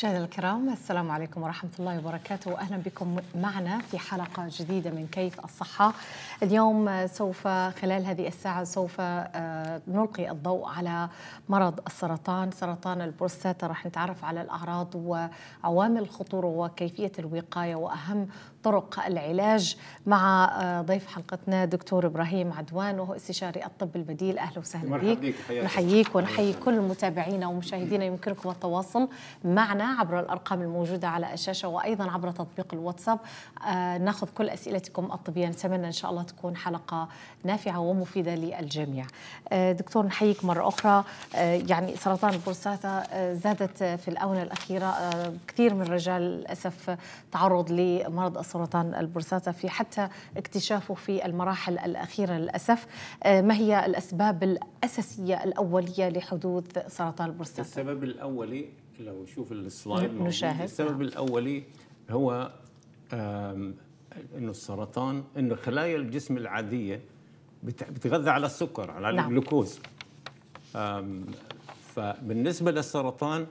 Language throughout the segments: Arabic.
مشاهدينا الكرام السلام عليكم ورحمة الله وبركاته وأهلا بكم معنا في حلقة جديدة من كيف الصحة اليوم سوف خلال هذه الساعة سوف آه، نلقي الضوء على مرض السرطان سرطان البروستاتا راح نتعرف على الأعراض وعوامل الخطورة وكيفية الوقاية وأهم طرق العلاج مع آه، ضيف حلقتنا دكتور ابراهيم عدوان وهو استشاري الطب البديل اهلا وسهلا بك نحييك ونحيي كل متابعينا ومشاهدينا يمكنكم التواصل معنا عبر الارقام الموجوده على الشاشه وايضا عبر تطبيق الواتساب آه، ناخذ كل اسئلتكم الطبيه نتمنى ان شاء الله تكون حلقه نافعه ومفيده للجميع آه، دكتور نحييك مره اخرى يعني سرطان البروستاتا زادت في الاونه الاخيره كثير من الرجال للاسف تعرض لمرض سرطان البروستاتا في حتى اكتشافه في المراحل الأخيرة للأسف آه، ما هي الأسباب الأساسية الأولية لحدوث سرطان البروستاتا؟ السبب الأولي لو شوف السلايد نشاهد السبب الأولي هو انه السرطان انه خلايا الجسم العاديه بتغذى على السكر على نعم. الجلوكوز فبالنسبه للسرطان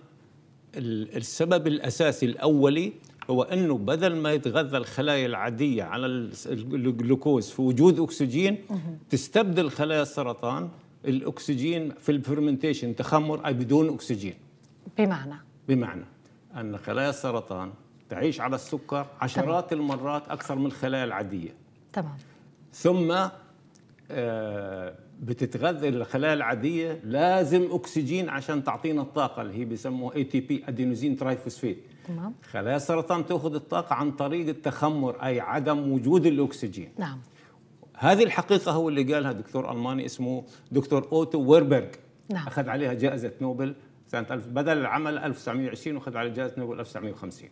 السبب الاساسي الاولي هو أنه بدل ما يتغذى الخلايا العادية على الجلوكوز في وجود أكسجين تستبدل خلايا السرطان الأكسجين في الفرمنتيشن تخمر أي بدون أكسجين بمعنى بمعنى أن خلايا السرطان تعيش على السكر عشرات تمام. المرات أكثر من الخلايا العادية تمام ثم آه بتتغذى الخلايا العادية لازم أكسجين عشان تعطينا الطاقة اللي هي بيسموها اي تي بي أدينوزين ترايفوسفيت تمام خلايا السرطان تأخذ الطاقة عن طريق التخمر أي عدم وجود الأكسجين نعم هذه الحقيقة هو اللي قالها دكتور ألماني اسمه دكتور أوتو ويربرغ نعم. أخذ عليها جائزة نوبل سنة ألف بدل العمل 1920 وأخذ على جائزة نوبل 1950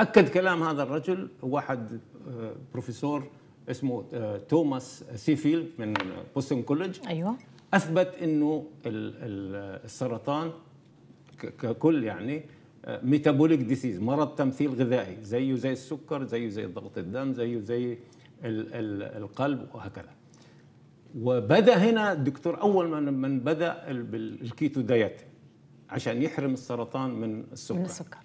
أكد كلام هذا الرجل واحد آه، بروفيسور اسمه آه، توماس سيفيل من بوستون كولج أيوة أثبت أنه السرطان ككل يعني ميتابوليك ديسيز مرض تمثيل غذائي زيه زي السكر زيه زي ضغط الدم زيه زي القلب وهكذا وبدا هنا الدكتور اول من من بدا بالكيتو دايت عشان يحرم السرطان من السكر من السكر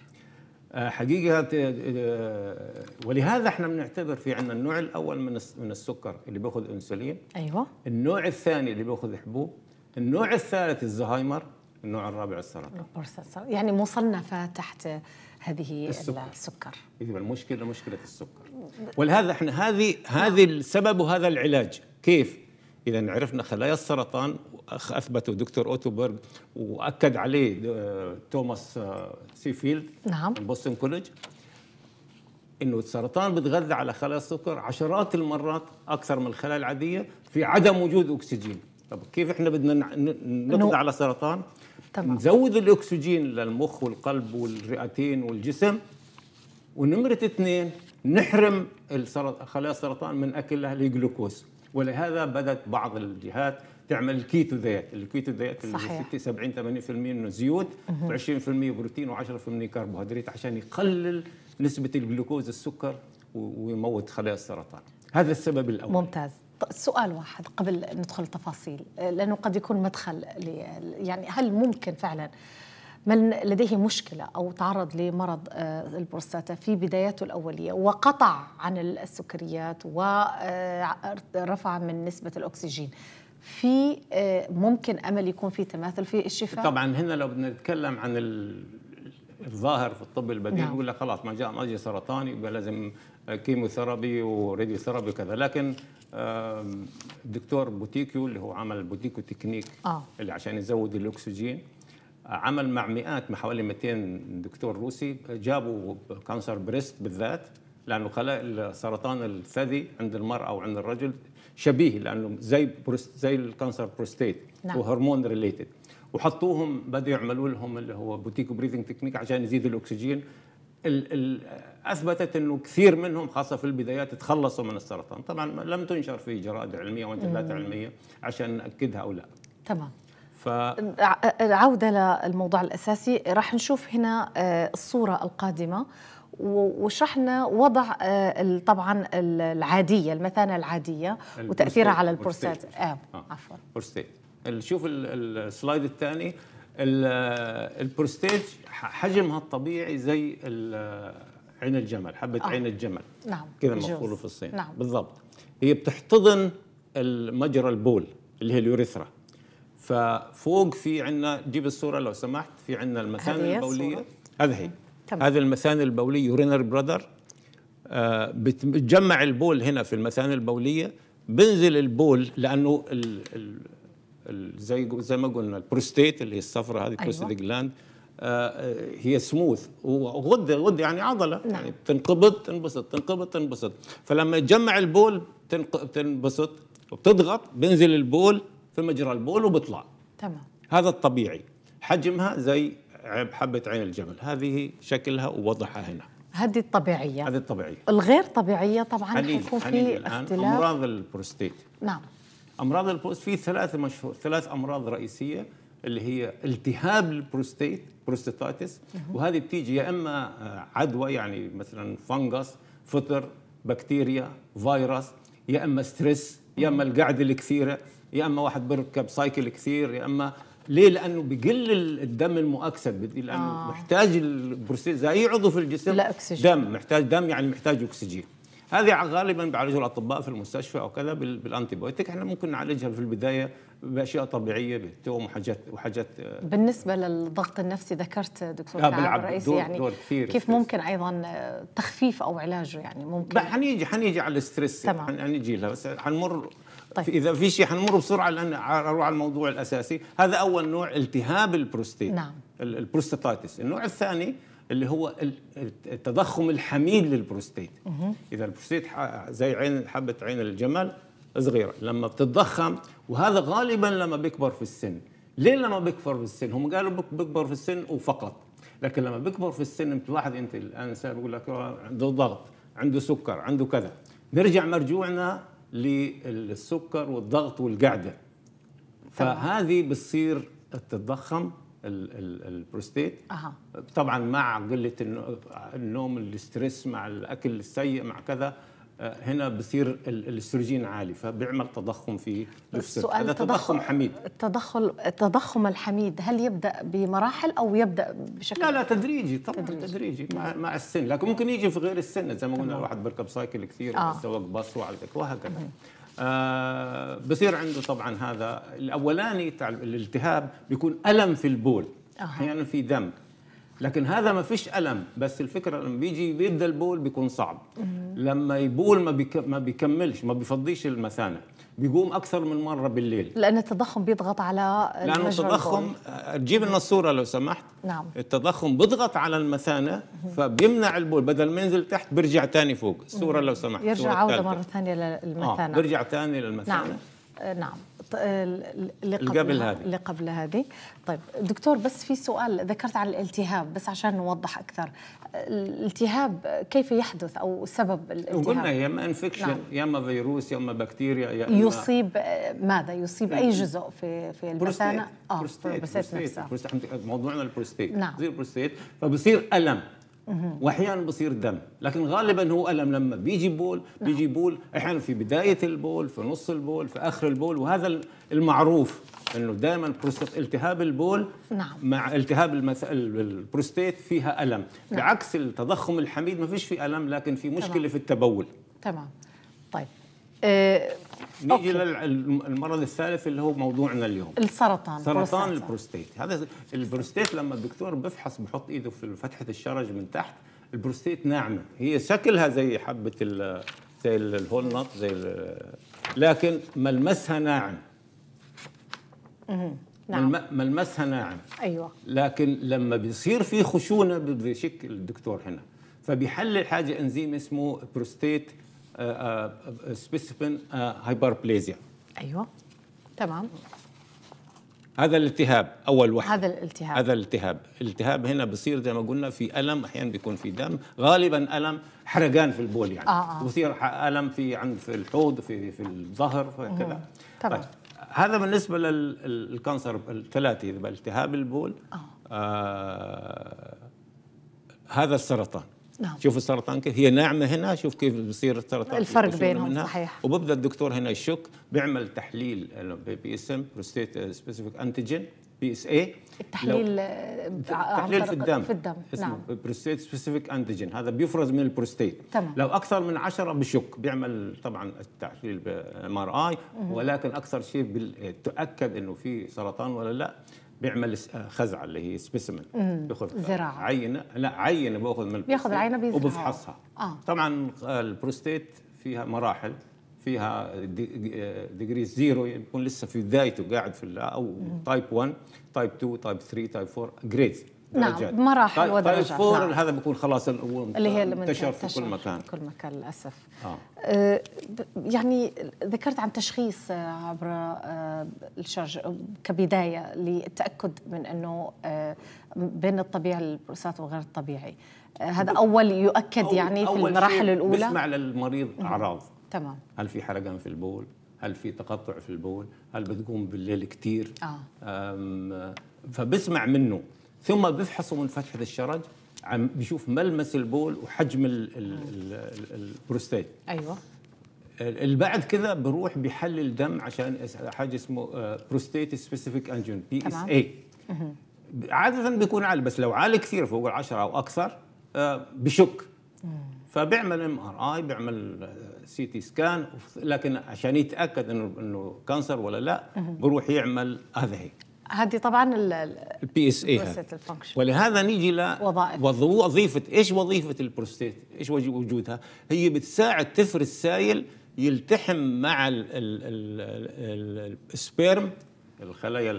آه، حقيقه آه، آه، ولهذا احنا بنعتبر في عندنا النوع الاول من من السكر اللي بياخذ انسولين ايوه النوع الثاني اللي بياخذ حبوب النوع الثالث الزهايمر النوع الرابع السرطان يعني مصنفة تحت هذه السكر, السكر. المشكلة مشكلة السكر ولهذا احنا هذه هذه نعم. السبب وهذا العلاج كيف؟ اذا عرفنا خلايا السرطان اثبته دكتور اوتوبرغ واكد عليه آه، توماس آه، سيفيلد نعم من بوستون كولج انه السرطان بتغذى على خلايا السكر عشرات المرات اكثر من الخلايا العاديه في عدم وجود اكسجين طب كيف احنا بدنا نقضي على سرطان تمام. نزود الاكسجين للمخ والقلب والرئتين والجسم ونمرة اثنين نحرم خلايا السرطان من اكل الجلوكوز ولهذا بدات بعض الجهات تعمل الكيتو دايت، الكيتو دايت اللي 60 70 80% من زيوت و20% بروتين و10% كربوهيدرات عشان يقلل نسبه الجلوكوز السكر ويموت خلايا السرطان. هذا السبب الاول. ممتاز. سؤال واحد قبل ندخل التفاصيل آه، لانه قد يكون مدخل يعني هل ممكن فعلا من لديه مشكله او تعرض لمرض آه، البروستاتا في بداياته الاوليه وقطع عن السكريات ورفع آه، من نسبه الاكسجين في ممكن امل يكون في تماثل في الشفاء طبعا هنا لو بدنا نتكلم عن ال... الظاهر في الطب البديل نعم. يقول لك خلاص ما جاء مرجع سرطاني يبقى لازم كيموثيرابي وراديو ثيرابي وكذا لكن الدكتور بوتيكيو اللي هو عمل بوتيكو تكنيك آه. اللي عشان يزود الاكسجين عمل مع مئات مع حوالي 200 دكتور روسي جابوا كانسر بريست بالذات لانه خلايا سرطان الثدي عند المراه وعند الرجل شبيه لانه زي زي الكانسر بروستيت نعم. وهرمون ريليتد وحطوهم بدأوا يعملوا لهم اللي هو بوتيك بريثنج تكنيك عشان يزيد الاكسجين الـ الـ اثبتت انه كثير منهم خاصه في البدايات تخلصوا من السرطان، طبعا لم تنشر في جرائد علميه ومجلات علميه عشان ناكدها او لا. تمام. ف... العودة للموضوع الأساسي راح نشوف هنا آه، الصورة القادمة وشرحنا وضع آه، طبعا العادية المثانة العادية وتأثيرها على البروستات آه،, آه. عفوا شوف السلايد الثاني البروستيج حجمها الطبيعي زي عين الجمل حبه آه. عين الجمل نعم كذا مقوله في الصين نعم. بالضبط هي بتحتضن مجرى البول اللي هي اليوريثرا ففوق في عندنا جيب الصوره لو سمحت في عندنا المثانه البوليه هذه هي هذه المثانه البوليه يورينر برادر آه بتجمع البول هنا في المثانه البوليه بنزل البول لانه زي زي ما قلنا البروستيت اللي هي الصفرة هذه البروستيت أيوة. جلاند آه، آه، هي سموث وغده غده يعني عضله نعم. يعني بتنقبض تنبسط تنقبض تنبسط فلما يتجمع البول بتنبسط وبتضغط بينزل البول في مجرى البول وبيطلع تمام هذا الطبيعي حجمها زي حبه عين الجمل هذه شكلها ووضعها هنا هذه الطبيعيه هذه الطبيعيه الغير طبيعيه طبعا حيكون في اختلاف امراض البروستيت نعم امراض البروستات في ثلاث مشهور ثلاث امراض رئيسيه اللي هي التهاب البروستيت بروستاتيتس وهذه بتيجي يا اما آه، عدوى يعني مثلا فنجس فطر بكتيريا فيروس يا اما ستريس يا اما القعده الكثيره يا اما واحد بيركب سايكل كثير يا اما ليه؟ لانه بقل الدم المؤكسد لانه آه. محتاج البروستيت زي اي عضو في الجسم لا أكسجين. دم محتاج دم يعني محتاج اكسجين هذه غالبا بيعالجوا الاطباء في المستشفى او كذا بالانتي احنا ممكن نعالجها في البدايه باشياء طبيعيه بالتوم وحاجات وحاجات آه. بالنسبه للضغط النفسي ذكرت دكتور آه الرئيسي دور يعني دور كثير كيف ممكن ايضا آه، تخفيف او علاجه يعني ممكن حنيجي حنيجي على الستريس تمام حنيجي لها بس حنمر طيب. اذا في شيء حنمر بسرعه لان اروح على الموضوع الاساسي هذا اول نوع التهاب البروستيت نعم البروستاتيتس النوع الثاني اللي هو التضخم الحميد للبروستيت اذا البروستيت زي عين حبه عين الجمل صغيره لما بتتضخم وهذا غالبا لما بيكبر في السن ليه لما بيكبر في السن هم قالوا بيكبر في السن وفقط لكن لما بيكبر في السن بتلاحظ انت الان بيقول لك آه، عنده ضغط عنده سكر عنده كذا نرجع مرجوعنا للسكر والضغط والقعده فهذه بتصير تتضخم البروستيت أه. طبعا مع قله النوم الاسترس مع الاكل السيء مع كذا آه، هنا بصير الاستروجين عالي فبيعمل تضخم في لفسك هذا تضخم حميد التضخم التضخم الحميد هل يبدا بمراحل او يبدا بشكل لا لا تدريجي طبعا تدريجي, تدريجي مع, مع السن لكن ممكن يجي في غير السن زي ما قلنا الواحد بيركب سايكل كثير آه. سواق باص وعندك وهكذا آه بصير عنده طبعا هذا الاولاني تاع الالتهاب بيكون الم في البول احيانا يعني في دم لكن هذا ما فيش الم بس الفكره لما بيجي بيبدا البول بيكون صعب لما يبول ما ما بيكملش ما بيفضيش المثانه بيقوم اكثر من مره بالليل لان التضخم بيضغط على لانه التضخم جيب لنا الصوره لو سمحت نعم التضخم بيضغط على المثانه فبيمنع البول بدل ما ينزل تحت بيرجع ثاني فوق الصوره لو سمحت يرجع عوده مره ثانيه للمثانه اه بيرجع ثاني للمثانه نعم آه، نعم آه، اللي قبل, هذه اللي قبل هذه طيب دكتور بس في سؤال ذكرت عن الالتهاب بس عشان نوضح اكثر الالتهاب كيف يحدث او سبب الالتهاب قلنا يا اما انفكشن نعم. يا اما فيروس يا اما بكتيريا يا اما يصيب آه، ماذا يصيب اي جزء في في البثانه اه بروستيت بروستيت, بروستيت, بروستيت, موضوعنا البروستيت نعم زي البروستيت فبصير الم واحيانا بصير دم لكن غالبا هو الم لما بيجي بول بيجي نعم. بول احيانا في بدايه البول في نص البول في اخر البول وهذا المعروف انه دائما التهاب البول نعم. مع التهاب البروستيت فيها الم نعم. بعكس التضخم الحميد ما فيش في الم لكن في مشكله تمام. في التبول تمام طيب آه، نيجي للمرض الثالث اللي هو موضوعنا اليوم السرطان سرطان البروستيت هذا البروستيت لما الدكتور بفحص بحط ايده في فتحه الشرج من تحت البروستيت ناعمه هي شكلها زي حبه ال زي الهول زي لكن ملمسها ناعم نعم ملمسها ناعم ايوه لكن لما بيصير في خشونه بشكل الدكتور هنا فبيحلل حاجه انزيم اسمه بروستيت سبيسيفين آه، هايبربليزيا آه، آه، ايوه تمام هذا الالتهاب اول وحده هذا الالتهاب هذا الالتهاب الالتهاب هنا بصير زي ما قلنا في الم احيانا بيكون في دم غالبا الم حرقان في البول يعني آه آه. بصير الم في عند في الحوض في في الظهر كذا تمام طيب. هذا بالنسبه للكانسر الثلاثي التهاب البول آه. آه هذا السرطان نعم. شوف السرطان كيف هي ناعمه هنا شوف كيف بصير السرطان الفرق بينهم منها. صحيح وببدا الدكتور هنا يشك بيعمل تحليل بي اس ام بروستيت سبيسيفيك انتيجين بي اس اي التحليل آه، تحليل في الدم في الدم اسمه نعم. بروستيت سبيسيفيك انتيجين هذا بيفرز من البروستيت تمام. لو اكثر من 10 بشك بيعمل طبعا التحليل بام ار اي ولكن اكثر شيء تؤكد انه في سرطان ولا لا بيعمل آه، خزعه اللي هي سبيسمن بياخذ زراعه عينه لا عينه باخذ من بياخذ العينه بيزرعها وبفحصها آه. طبعا البروستيت فيها مراحل فيها ديجري زيرو آه، يكون لسه في بدايته قاعد في او تايب 1 تايب 2 تايب 3 تايب 4 جريدز نعم، درجات نعم مراحل ودرجات طيب, طيب، فورا نعم. هذا بيكون خلاص اللي هي انتشر في كل مكان في كل مكان للاسف آه. آه، يعني ذكرت عن تشخيص آه، عبر آه، الشرج كبدايه للتاكد من انه بين الطبيعي البروستات وغير الطبيعي هذا اول يؤكد يعني أول يعني أول في المراحل الاولى بسمع للمريض اعراض تمام هل في حرقان في البول هل في تقطع في البول هل بتقوم بالليل كثير آه. فبسمع منه ثم بيفحصوا من فتحه الشرج عم بيشوف ملمس البول وحجم البروستات ايوه البعد كذا بروح بيحلل دم عشان حاجه اسمه بروستيت سبيسيفيك انجين بي اس اي عاده بيكون عالي بس لو عالي كثير فوق ال10 او اكثر آه، بشك فبيعمل ام ار اي بيعمل سي تي سكان لكن عشان يتاكد انه انه كانسر ولا لا بروح يعمل هذا هيك هذه طبعا البي اس اي ولهذا نيجي ل وظيفه ايش وظيفه البروستيت؟ ايش وجودها؟ هي بتساعد تفر السائل يلتحم مع السبيرم الخلايا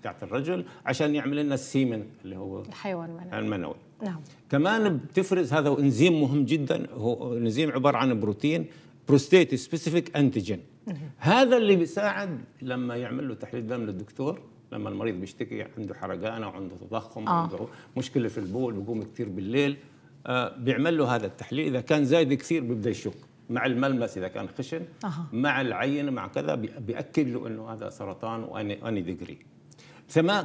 بتاعت الرجل عشان يعمل لنا السيمن اللي هو الحيوان المنوي المنوي نعم كمان بتفرز هذا انزيم مهم جدا هو انزيم عباره عن بروتين بروستيت سبيسيفيك انتيجين هذا اللي بيساعد لما يعمل له تحليل دم للدكتور لما المريض بيشتكي عنده حرقانه وعنده تضخم آه. عنده مشكله في البول بيقوم كثير بالليل آه بيعمل له هذا التحليل اذا كان زايد كثير بيبدا يشك مع الملمس اذا كان خشن آه. مع العين مع كذا بياكد له انه هذا سرطان واني اني ديجري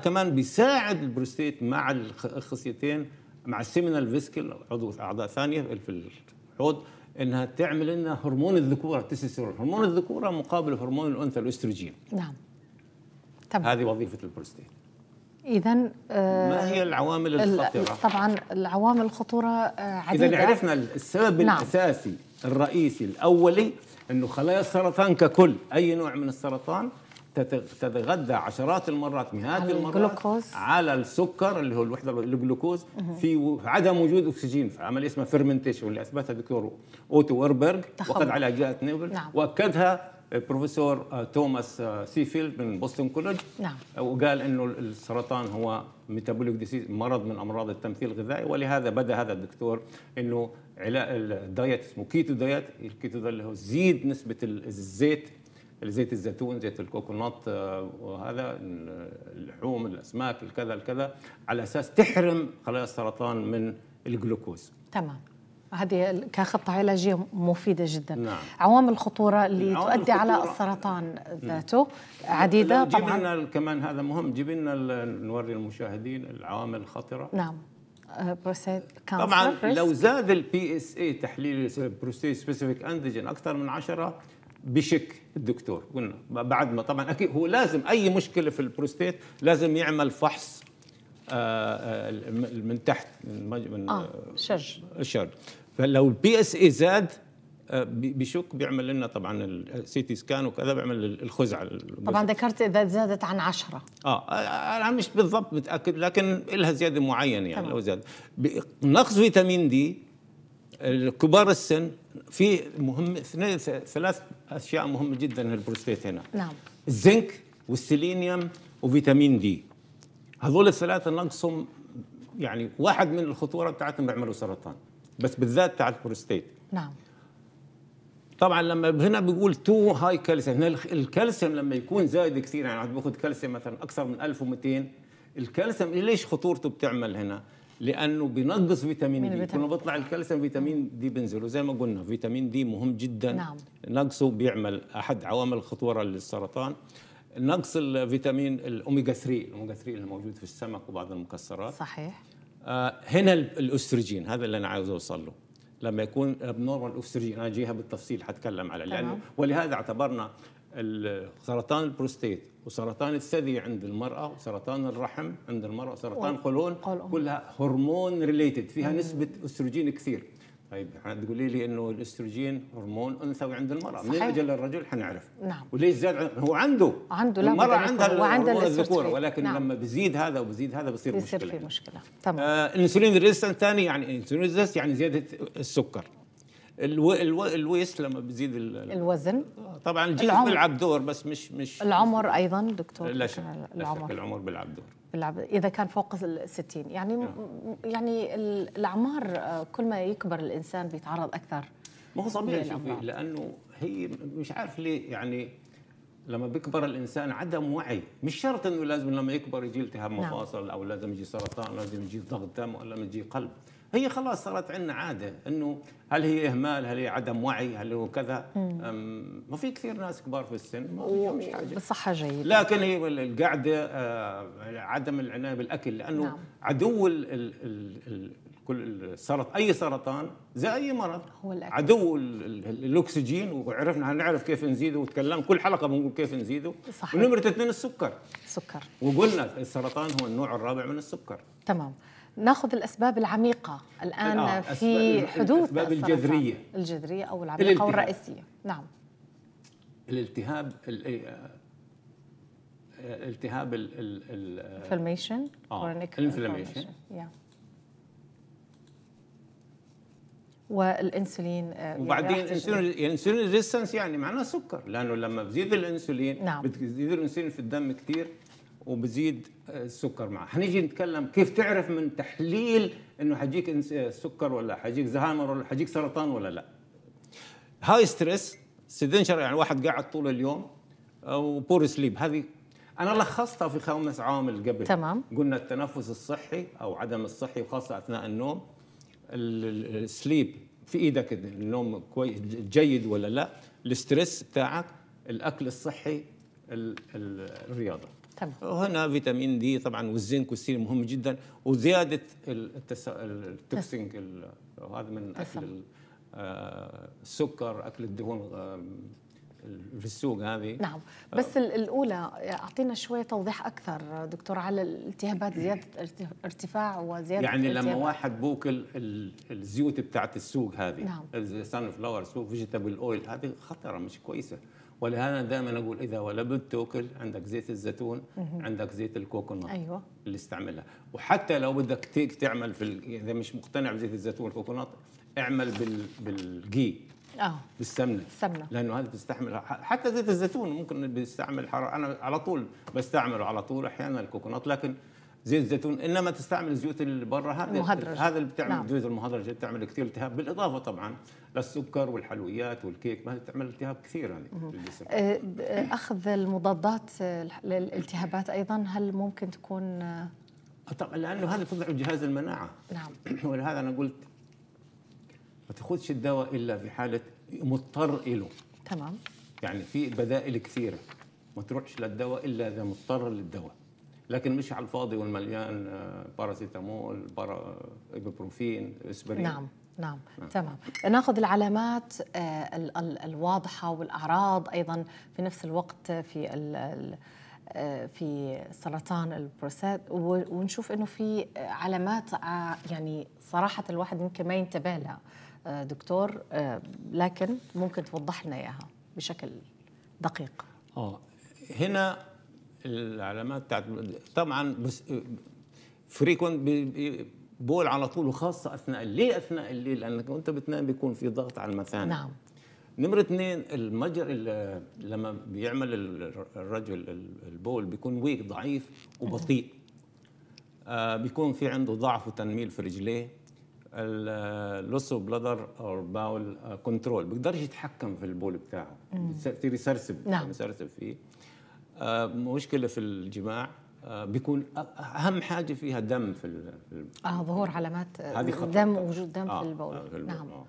كمان بيساعد البروستيت مع الخصيتين مع السيمينال فيسكل عضو اعضاء ثانيه في الحوض انها تعمل لنا هرمون الذكوره التستوستيرون هرمون الذكوره مقابل هرمون الانثى الاستروجين نعم تمام. هذه وظيفة البروستين إذا آه ما هي العوامل الخطرة؟ طبعا العوامل الخطورة آه، عديدة إذا عرفنا السبب نعم. الأساسي الرئيسي الأولي أنه خلايا السرطان ككل أي نوع من السرطان تتغذى عشرات المرات مئات المرات الجلوكوز. على السكر اللي هو الوحده الجلوكوز في عدم وجود اكسجين في عمليه اسمها فيرمنتيشن واللي اثبتها الدكتور اوتو وربرغ وقد على جائزه نوبل نعم. واكدها البروفيسور آه، آه، توماس آه، سيفيلد من بوسطن كولج نعم وقال انه السرطان هو ميتابوليك ديسيز مرض من امراض التمثيل الغذائي ولهذا بدا هذا الدكتور انه الدايت اسمه كيتو دايت الكيتو ده اللي هو زيد نسبه الزيت زيت الزيتون زيت الكوكونات وهذا اللحوم الاسماك الكذا الكذا على اساس تحرم خلايا السرطان من الجلوكوز تمام هذه كخطة علاجية مفيدة جدا نعم. عوامل الخطورة اللي تؤدي على السرطان نعم. ذاته مم. عديدة طبعا لنا كمان هذا مهم جيب لنا نوري المشاهدين العوامل الخطرة نعم آه، بروستيت طبعا لو زاد البي اس اي تحليل بروستيت سبيسيفيك انتيجين اكثر من 10 بشك الدكتور قلنا بعد ما طبعا اكيد هو لازم اي مشكله في البروستيت لازم يعمل فحص آه، آه، من تحت من آه الشرج آه، الشرج فلو البي اس اي زاد بشك بيعمل لنا طبعا السي تي سكان وكذا بيعمل الخزعه طبعا ذكرت اذا زادت عن 10 اه انا مش بالضبط متاكد لكن لها زياده معينه يعني طبعا. لو زاد نقص فيتامين دي كبار السن في مهم اثنين ثلاث اشياء مهمه جدا للبروستيت هنا نعم الزنك والسيلينيوم وفيتامين دي هذول الثلاثه نقصهم يعني واحد من الخطوره بتاعتهم بيعملوا سرطان بس بالذات بتاع البروستيت نعم طبعا لما هنا بيقول تو هاي كالسيوم الكالسيوم لما يكون زايد كثير يعني بياخذ كالسيوم مثلا اكثر من 1200 الكالسيوم إيه ليش خطورته بتعمل هنا؟ لانه بينقص فيتامين دي ما بيطلع الكالسيوم فيتامين دي بنزل وزي ما قلنا فيتامين دي مهم جدا نعم. نقصه بيعمل احد عوامل الخطوره للسرطان نقص الفيتامين الاوميجا 3 الاوميجا 3 اللي موجود في السمك وبعض المكسرات صحيح آه، هنا الاستروجين هذا اللي انا عاوز اوصل له لما يكون ابنورمال اوستروجين انا جيها بالتفصيل حتكلم على لانه ولهذا اعتبرنا سرطان البروستيت وسرطان الثدي عند المرأة وسرطان الرحم عند المرأة وسرطان القولون كلها هرمون ريليتد فيها مم. نسبة أستروجين كثير طيب تقولي لي انه الاستروجين هرمون انثوي عند المراه صحيح. من اجل الرجل حنعرف نعم وليش زاد هو عنده عنده لا المراه عندها وعندها الذكوره ولكن نعم. لما بزيد هذا وبزيد هذا بصير, بصير مشكله في مشكله تمام آه الانسولين ريزستنت ثاني يعني انسولين ريزست يعني زياده السكر الو... الو... الويس لما بزيد ال... الوزن طبعا الجسم بيلعب دور بس مش مش العمر ايضا دكتور لا شك العمر, لا شك العمر بيلعب دور بالعب اذا كان فوق ال 60 يعني نعم. يعني الاعمار آه، كل ما يكبر الانسان بيتعرض اكثر ما هو طبيعي شوفي لانه هي مش عارف ليه يعني لما بيكبر الانسان عدم وعي مش شرط انه لازم لما يكبر يجي التهاب نعم. مفاصل نعم. او لازم يجي سرطان لازم يجي ضغط دم ولا لازم يجي قلب هي خلاص صارت عندنا عاده انه هل هي اهمال هل هي عدم وعي هل هو كذا ما في كثير ناس كبار في السن ما مش حاجه جيده لكن هي القعده آه، عدم العنايه بالاكل لانه نعم. عدو ال ال ال كل السرط اي سرطان زي اي مرض هو الأكل. عدو الاكسجين وعرفنا هنعرف كيف نزيده وتكلم كل حلقه بنقول كيف نزيده صحيح ونمره اثنين السكر السكر وقلنا السرطان هو النوع الرابع من السكر تمام ناخذ الاسباب العميقه الان آه. في حدوث الاسباب الجذريه الجذريه او العميقه الالتهاب. الرئيسيه نعم الالتهاب الالتهاب إيه، آه، آه، ال ال انفلاميشن انفلاميشن آه، والانسولين يعني وبعدين الانسولين يعني الانسولين ريزيستنس يعني معناه سكر لانه لما بزيد الانسولين نعم بتزيد الانسولين في الدم كثير وبزيد السكر معه هنيجي نتكلم كيف تعرف من تحليل انه حجيك سكر ولا حجيك زهايمر ولا حجيك سرطان ولا لا هاي ستريس سيدنشر يعني واحد قاعد طول اليوم آه، وبور سليب هذه انا لخصتها في خمس عوامل قبل تمام قلنا التنفس الصحي او عدم الصحي وخاصه اثناء النوم السليب في ايدك النوم كويس جيد ولا لا الستريس بتاعك الاكل الصحي الرياضه تمام. وهنا فيتامين دي طبعا والزنك والسين مهم جدا وزياده التس... التوكسينج ال... هذا من تسم. اكل آه، السكر اكل الدهون في السوق هذه نعم آه. بس الاولى اعطينا شويه توضيح اكثر دكتور على الالتهابات زياده ارتفاع وزياده يعني لما واحد بوكل الزيوت بتاعت السوق هذه نعم السان فلاور سوق فيجيتابل اويل هذه خطره مش كويسه ولهذا دائما اقول اذا ولا توكل عندك زيت الزيتون عندك زيت الكوكونات ايوه اللي استعملها وحتى لو بدك تعمل في اذا مش مقتنع بزيت الزيتون والكوكونات اعمل بال بالجي اه بالسمنه السمنه لانه هذا بتستحمل حتى زيت الزيتون ممكن بيستعمل حراره انا على طول بستعمله على طول احيانا الكوكونات لكن زيت الزيتون انما تستعمل الزيوت اللي برا هذا هذا اللي بتعمل نعم. زيوت المهدرجه بتعمل كثير التهاب بالاضافه طبعا للسكر والحلويات والكيك ما تعمل التهاب كثير هذه للجسم آه، آه، اخذ المضادات آه، للالتهابات ايضا هل ممكن تكون طبعا لانه هذا تضعف جهاز المناعه نعم ولهذا انا قلت ما تاخذش الدواء الا في حاله مضطر له تمام يعني في بدائل كثيره ما تروحش للدواء الا اذا مضطر للدواء لكن مش على الفاضي والمليان آه، باراسيتامول بارا ايبوبروفين اسبرين نعم نعم, نعم. تمام ناخذ العلامات آه، الواضحه والاعراض ايضا في نفس الوقت في آه، في سرطان البروستات ونشوف انه في علامات يعني صراحه الواحد يمكن ما ينتبه لها دكتور لكن ممكن توضح لنا اياها بشكل دقيق اه هنا العلامات بتاعت طبعا بس فريكون بول على طول وخاصه اثناء الليل اثناء الليل لانك وانت بتنام بيكون في ضغط على المثانه نعم نمرة اثنين المجر لما بيعمل الرجل البول بيكون ويك ضعيف وبطيء آه بيكون في عنده ضعف وتنميل في رجليه اللوسو بلادر او باول كنترول آه، بيقدرش يتحكم في البول بتاعه بيصير يسرسب نعم يسرسب فيه مشكله في الجماع آه، بيكون اهم حاجه فيها دم في ال اه ظهور علامات آه، دم وجود دم آه في البول, آه في البول. نعم آه.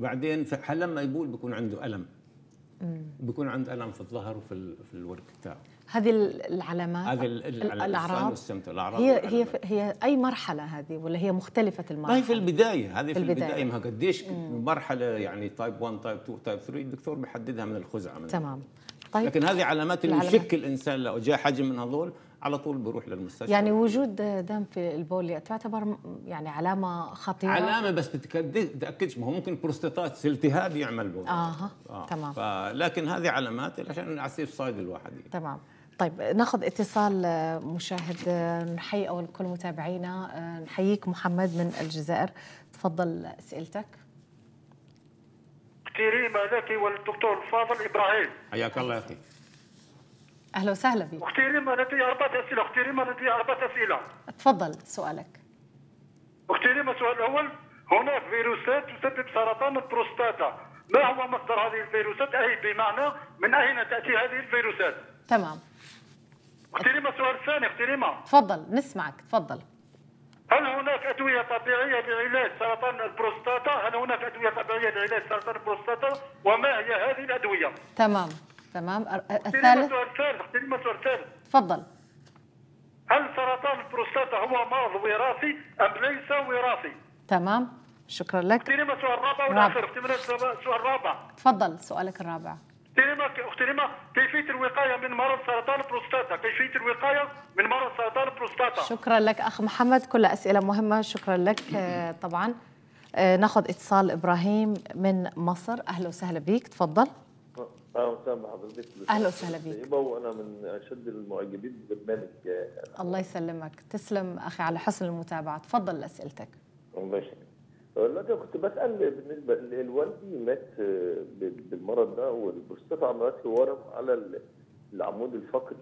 بعدين لما يبول بيكون عنده الم بيكون عنده الم في الظهر وفي في الورك تاعه هذه العلامات هذه الاعراض الاعراض هي هي هي اي مرحله هذه ولا هي مختلفه المرحله؟ هي في البدايه هذه في, في البدايه, البداية ما قديش مرحله يعني تايب 1 تايب 2 تايب 3 الدكتور بيحددها من الخزعه من تمام طيب. لكن هذه علامات اللي يشك الانسان لو جاء حجم من هذول على طول بروح للمستشفى يعني وجود دم في البول تعتبر يعني علامه خطيره علامه بس بتاكدش ما هو ممكن بروستاتات التهاب يعمل بول اها آه. تمام لكن هذه علامات عشان على صايد الواحد يعني. تمام طيب ناخذ اتصال آه، مشاهد آه، نحيي اول كل متابعينا آه، نحييك محمد من الجزائر تفضل اسئلتك الكريمه لك والدكتور الفاضل ابراهيم حياك الله يا اخي اهلا وسهلا بك اختي ريما لدي اربعه اسئله اختي ريما لدي اربعه اسئله تفضل سؤالك اختي ريما السؤال الاول هناك فيروسات تسبب سرطان البروستاتا ما هو مصدر هذه الفيروسات اي بمعنى من اين تاتي هذه الفيروسات تمام اختي ريما السؤال الثاني اختي ريما تفضل نسمعك تفضل هل هناك أدوية طبيعية لعلاج سرطان البروستاتا؟ هل هناك أدوية طبيعية لعلاج سرطان البروستاتا؟ وما هي هذه الأدوية؟ تمام تمام الثالث السؤال الثالث تفضل هل سرطان البروستاتا هو مرض وراثي أم ليس وراثي؟ تمام شكرا لك اقترب السؤال الرابع والاخر اقترب السؤال الرابع تفضل سؤالك الرابع اختي اغتنم كيفيه الوقايه من مرض سرطان البروستاتا، كيفيه الوقايه من مرض سرطان البروستاتا. شكرا لك اخ محمد، كل اسئله مهمه، شكرا لك آه، طبعا. آه، ناخذ اتصال ابراهيم من مصر، اهلا وسهلا بك، تفضل. اهلا وسهلا بحضرتك اهلا وسهلا بك وانا من اشد المعجبين ببرنامج الله يسلمك تسلم اخي على حسن المتابعه تفضل اسئلتك الله يسلمك والله كنت بسال بالنسبه لوالدي مات آه، بالمرض ده والبروستاتا عملت له ورم على العمود الفقري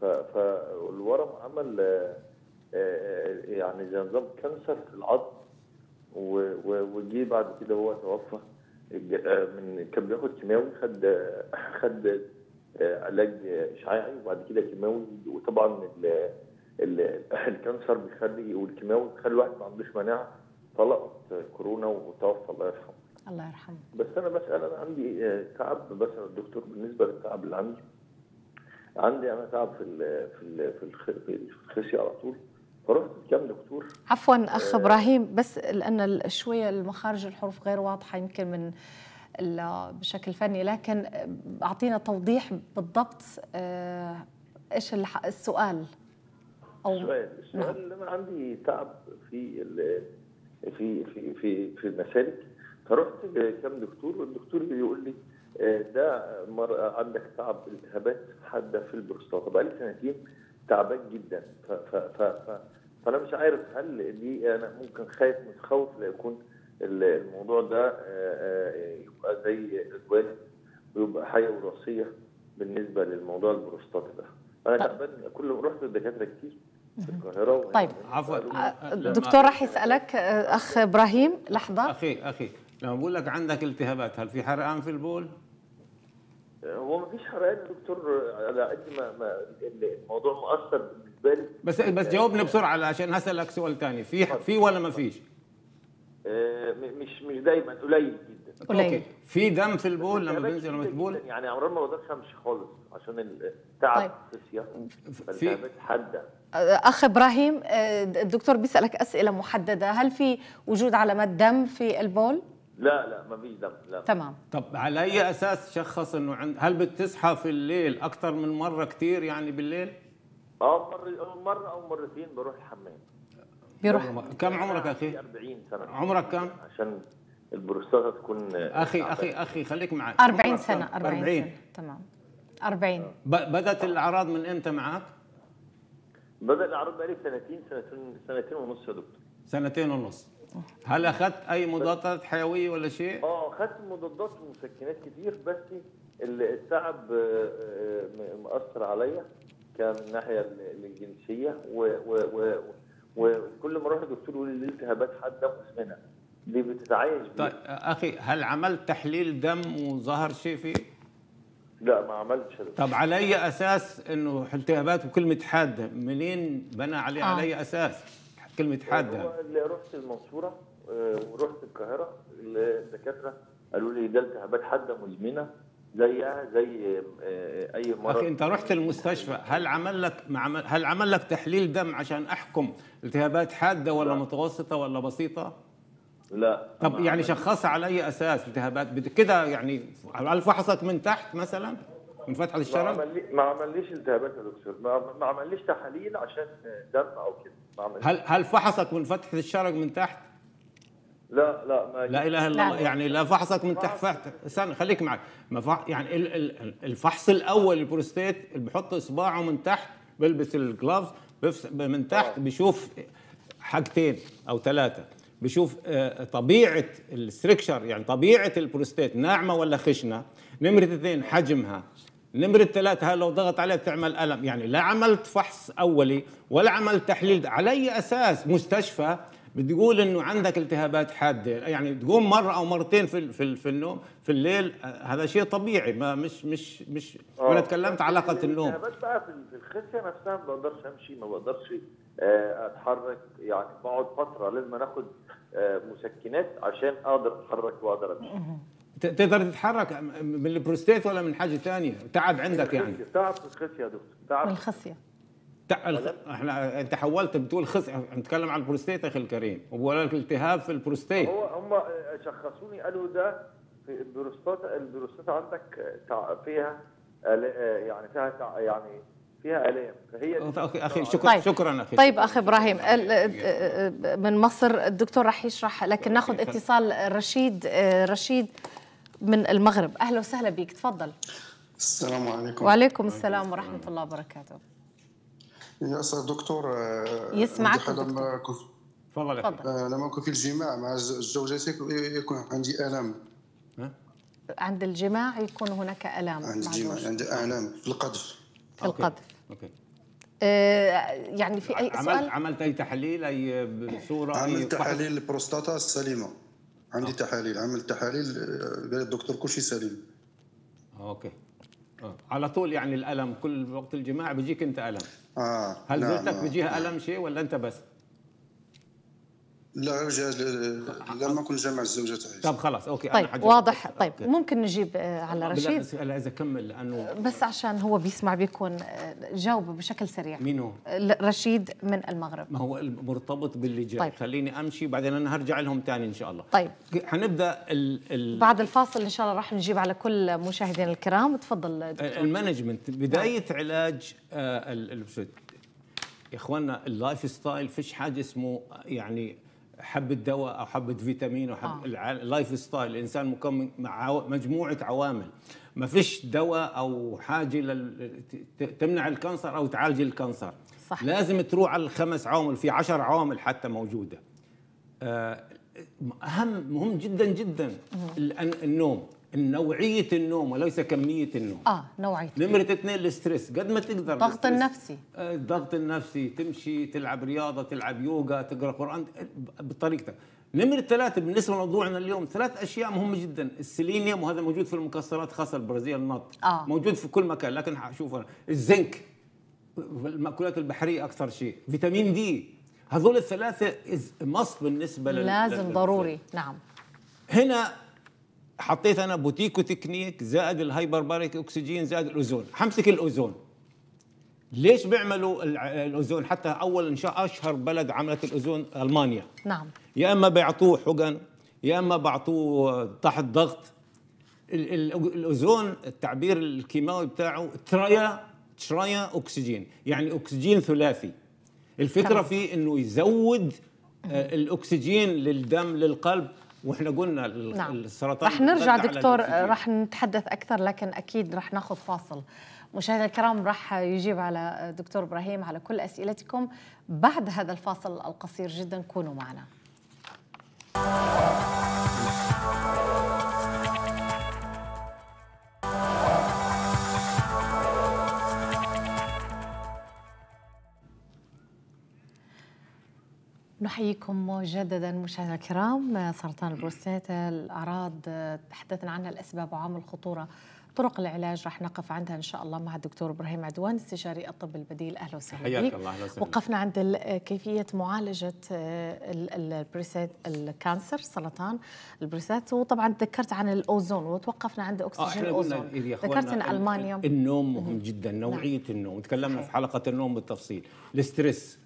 فالورم عمل آه، آه، يعني زي نظام كانسر في العظم وجي بعد كده هو توفى من كان بياخد كيماوي خد خد علاج اشعاعي وبعد كده كيماوي وطبعا الكانسر بيخلي والكيماوي بيخلي الواحد ما عندوش مناعه طلقت كورونا وتوفى الله يرحمه الله يرحمه بس انا بسال انا عندي آه، تعب بسال الدكتور بالنسبه للتعب اللي عندي عندي انا تعب في الـ في الـ في الخشيه على طول فرحت كم دكتور عفوا اخ آه ابراهيم بس لان شويه المخارج الحروف غير واضحه يمكن من بشكل فني لكن اعطينا توضيح بالضبط آه ايش السؤال او نعم. السؤال السؤال نعم. انا عندي تعب في في في في في المسالك فرحت كم دكتور والدكتور بيقول لي آه، ده عندك تعب التهابات حاده في البروستاتا بقالي سنتين تعبان جدا ف ف ف ف فانا مش عارف هل دي انا ممكن خايف متخوف لا يكون الموضوع ده آه، آه، يبقى زي ازواج ويبقى حاجه وراثيه بالنسبه للموضوع البروستاتا ده انا تعبان كل رحت لدكاتره كتير في القاهره طيب عفوا الدكتور آه، راح يسالك آه، اخ ابراهيم لحظه اخي اخي لما بقول لك عندك التهابات هل في حرقان في البول؟ آه، هو ما فيش حرقان دكتور على قد ما, ما الموضوع مؤثر بالنسبه لي بس بس جاوبني بسرعه عشان هسالك سؤال ثاني في في ولا ما فيش؟ مش مش دايما قليل قليل في دم في البول لما بينزل لما تبول يعني عمران ما بقدرش امشي خالص عشان التعب طيب. في السياق في حاده اخ ابراهيم آه، الدكتور بيسالك اسئله محدده هل في وجود علامات دم في البول لا لا ما فيش دم لا تمام طب على اي اساس شخص انه عند هل بتصحى في الليل اكثر من مره كثير يعني بالليل اه مره مره او مرتين بروح الحمام بيروح كم عمرك اخي 40 سنه عمرك كم عشان البروستاتا تكون اخي عبارة. اخي اخي خليك معك 40 سنه 40, 40 تمام 40 بدات الاعراض من امتى معك؟ بدا الاعراض بقالي سنتين سنتين سنتين ونص يا دكتور سنتين ونص هل اخذت اي مضادات حيويه ولا شيء؟ اه اخذت مضادات ومسكنات كتير بس التعب آه، آه، مأثر عليا كان من الناحيه الجنسيه وكل ما اروح للدكتور يقول لي الالتهابات حاده مزمنه اللي بتتعايش طيب اخي هل عملت تحليل دم وظهر شيء فيه؟ لا ما عملتش طب على اي اساس انه التهابات وكلمه حاده منين بنى عليه آه. على اي اساس كلمه حاده؟ هو اللي رحت المنصوره آه، ورحت القاهره الدكاتره قالوا لي ده التهابات حاده مزمنه زيها زي آه، اي مرض اخي انت رحت المستشفى هل عمل لك هل عمل لك تحليل دم عشان احكم التهابات حاده ولا لا. متوسطه ولا بسيطه؟ لا طب يعني شخصها على اي اساس التهابات كده يعني هل فحصك من تحت مثلا من فتحه الشرج ما ليش التهابات يا دكتور ما ليش تحاليل عشان دم او كده هل هل فحصك من فتحه الشرج من تحت لا لا ما لا اله الا الله يعني لا فحصك من تحت فتحه استنى خليك معك ما فح... يعني الفحص الاول البروستات اللي بحط اصبعه من تحت بيلبس الجلافز بفس... من تحت آه. بيشوف حاجتين او ثلاثه بشوف آه، طبيعه الستركشر يعني طبيعه البروستيت ناعمه ولا خشنه نمره اثنين حجمها نمرة ثلاثة لو ضغط عليها بتعمل ألم يعني لا عملت فحص أولي ولا عملت تحليل على أي أساس مستشفى بتقول انه عندك التهابات حاده يعني تقوم مره او مرتين في في, في النوم في الليل آه، هذا شيء طبيعي ما مش مش مش آه. انا تكلمت علاقه يعني النوم التهابات بقى في الخسيه نفسها ما بقدرش امشي ما بقدرش آه، اتحرك يعني بقعد فتره لازم اخد مسكنات عشان اقدر اتحرك واقدر امشي تقدر تتحرك من البروستيت ولا من حاجه ثانيه تعب عندك يعني تعب في الخسيه يا دكتور تعب الخسيه احنا انت حولت بتقول خص نتكلم عن البروستيت اخي الكريم وبقول لك التهاب في البروستيت هو هم شخصوني قالوا ده في البروستاتا البروستاتا عندك فيها يعني فيها يعني فيها الام فهي أوكي اخي شكرا طيب. شكرا اخي طيب اخي ابراهيم من مصر الدكتور راح يشرح لكن ناخذ اتصال رشيد رشيد من المغرب اهلا وسهلا بك تفضل السلام عليكم وعليكم السلام ورحمه الله وبركاته يا استاذ دكتور آه، يسمعك لما تفضل لما كنت في الجماع مع الزوجات يكون عندي الم عند الجماع يكون هناك الام عند الجماع عند الام في القذف في القذف اوكي آه يعني في اي سؤال عملت اي تحاليل اي صوره عملت أي تحاليل البروستاتا سليمه عندي أوكي. تحاليل عملت تحاليل آه، قال الدكتور كل شيء سليم اوكي آه. على طول يعني الالم كل وقت الجماع بيجيك انت الم اه هل زوجتك بيجيها الم شيء ولا انت بس؟ لا لا ما كنت جامع الزوجة تعيش طيب خلاص اوكي طيب أنا واضح أوكي. طيب أوكي. ممكن نجيب آه، على رشيد بس اذا كمل لانه بس عشان هو بيسمع بيكون آه، جاوب بشكل سريع مين هو؟ رشيد من المغرب ما هو مرتبط باللي جاي طيب. خليني امشي بعدين انا هرجع لهم ثاني ان شاء الله طيب حنبدا ال ال بعد الفاصل ان شاء الله راح نجيب على كل مشاهدينا الكرام تفضل المانجمنت بدايه طيب. علاج آه يا اخواننا اللايف ستايل فيش حاجه اسمه يعني حبه دواء او حبه فيتامين وحب آه. اللايف ستايل الانسان مكون مع مجموعه عوامل ما فيش دواء او حاجه لل... تمنع الكانسر او تعالج الكانسر صح. لازم تروح على الخمس عوامل في عشر عوامل حتى موجوده آه، اهم مهم جدا جدا النوم نوعيه النوم وليس كميه النوم اه نوعيه نمره اثنين الاسترس قد ما تقدر الضغط النفسي آه، الضغط النفسي تمشي تلعب رياضه تلعب يوغا تقرا قران بطريقتك نمرة ثلاثة بالنسبة لموضوعنا اليوم ثلاث أشياء مهمة جدا السيلينيوم وهذا موجود في المكسرات خاصة البرازيل النط آه. موجود في كل مكان لكن حشوف أنا الزنك في المأكولات البحرية أكثر شيء فيتامين دي هذول الثلاثة مص بالنسبة لل... لازم لل... ضروري لل... نعم هنا حطيت انا بوتيكو تكنيك زائد الهايبرباريك اكسجين زائد الاوزون حمسك الاوزون ليش بيعملوا الاوزون حتى اول ان شاء اشهر بلد عملت الاوزون المانيا نعم يا اما بيعطوه حقن يا اما بعطوه تحت ضغط الاوزون التعبير الكيماوي بتاعه ترايا ترايا اكسجين يعني اكسجين ثلاثي الفكره فيه انه يزود آه، الاكسجين للدم للقلب واحنا قلنا نعم. السرطان رح نرجع دكتور رح نتحدث اكثر لكن اكيد رح ناخذ فاصل مشاهدينا الكرام رح يجيب على دكتور ابراهيم على كل اسئلتكم بعد هذا الفاصل القصير جدا كونوا معنا نحييكم مجددا مشاهدينا الكرام سرطان البروستاتا الاعراض تحدثنا عنها الاسباب وعامل الخطوره طرق العلاج رح نقف عندها ان شاء الله مع الدكتور ابراهيم عدوان استشاري الطب البديل اهلا وسهلا حياك الله اهلا وسهلا وقفنا عند كيفيه معالجه البريسات الكانسر سرطان البريسات وطبعا تذكرت عن الاوزون وتوقفنا عند آه، اكسجين آه الاوزون ذكرت ان المانيوم النوم مهم جدا نوعيه نعم. النوم تكلمنا في حلقه النوم بالتفصيل الاسترس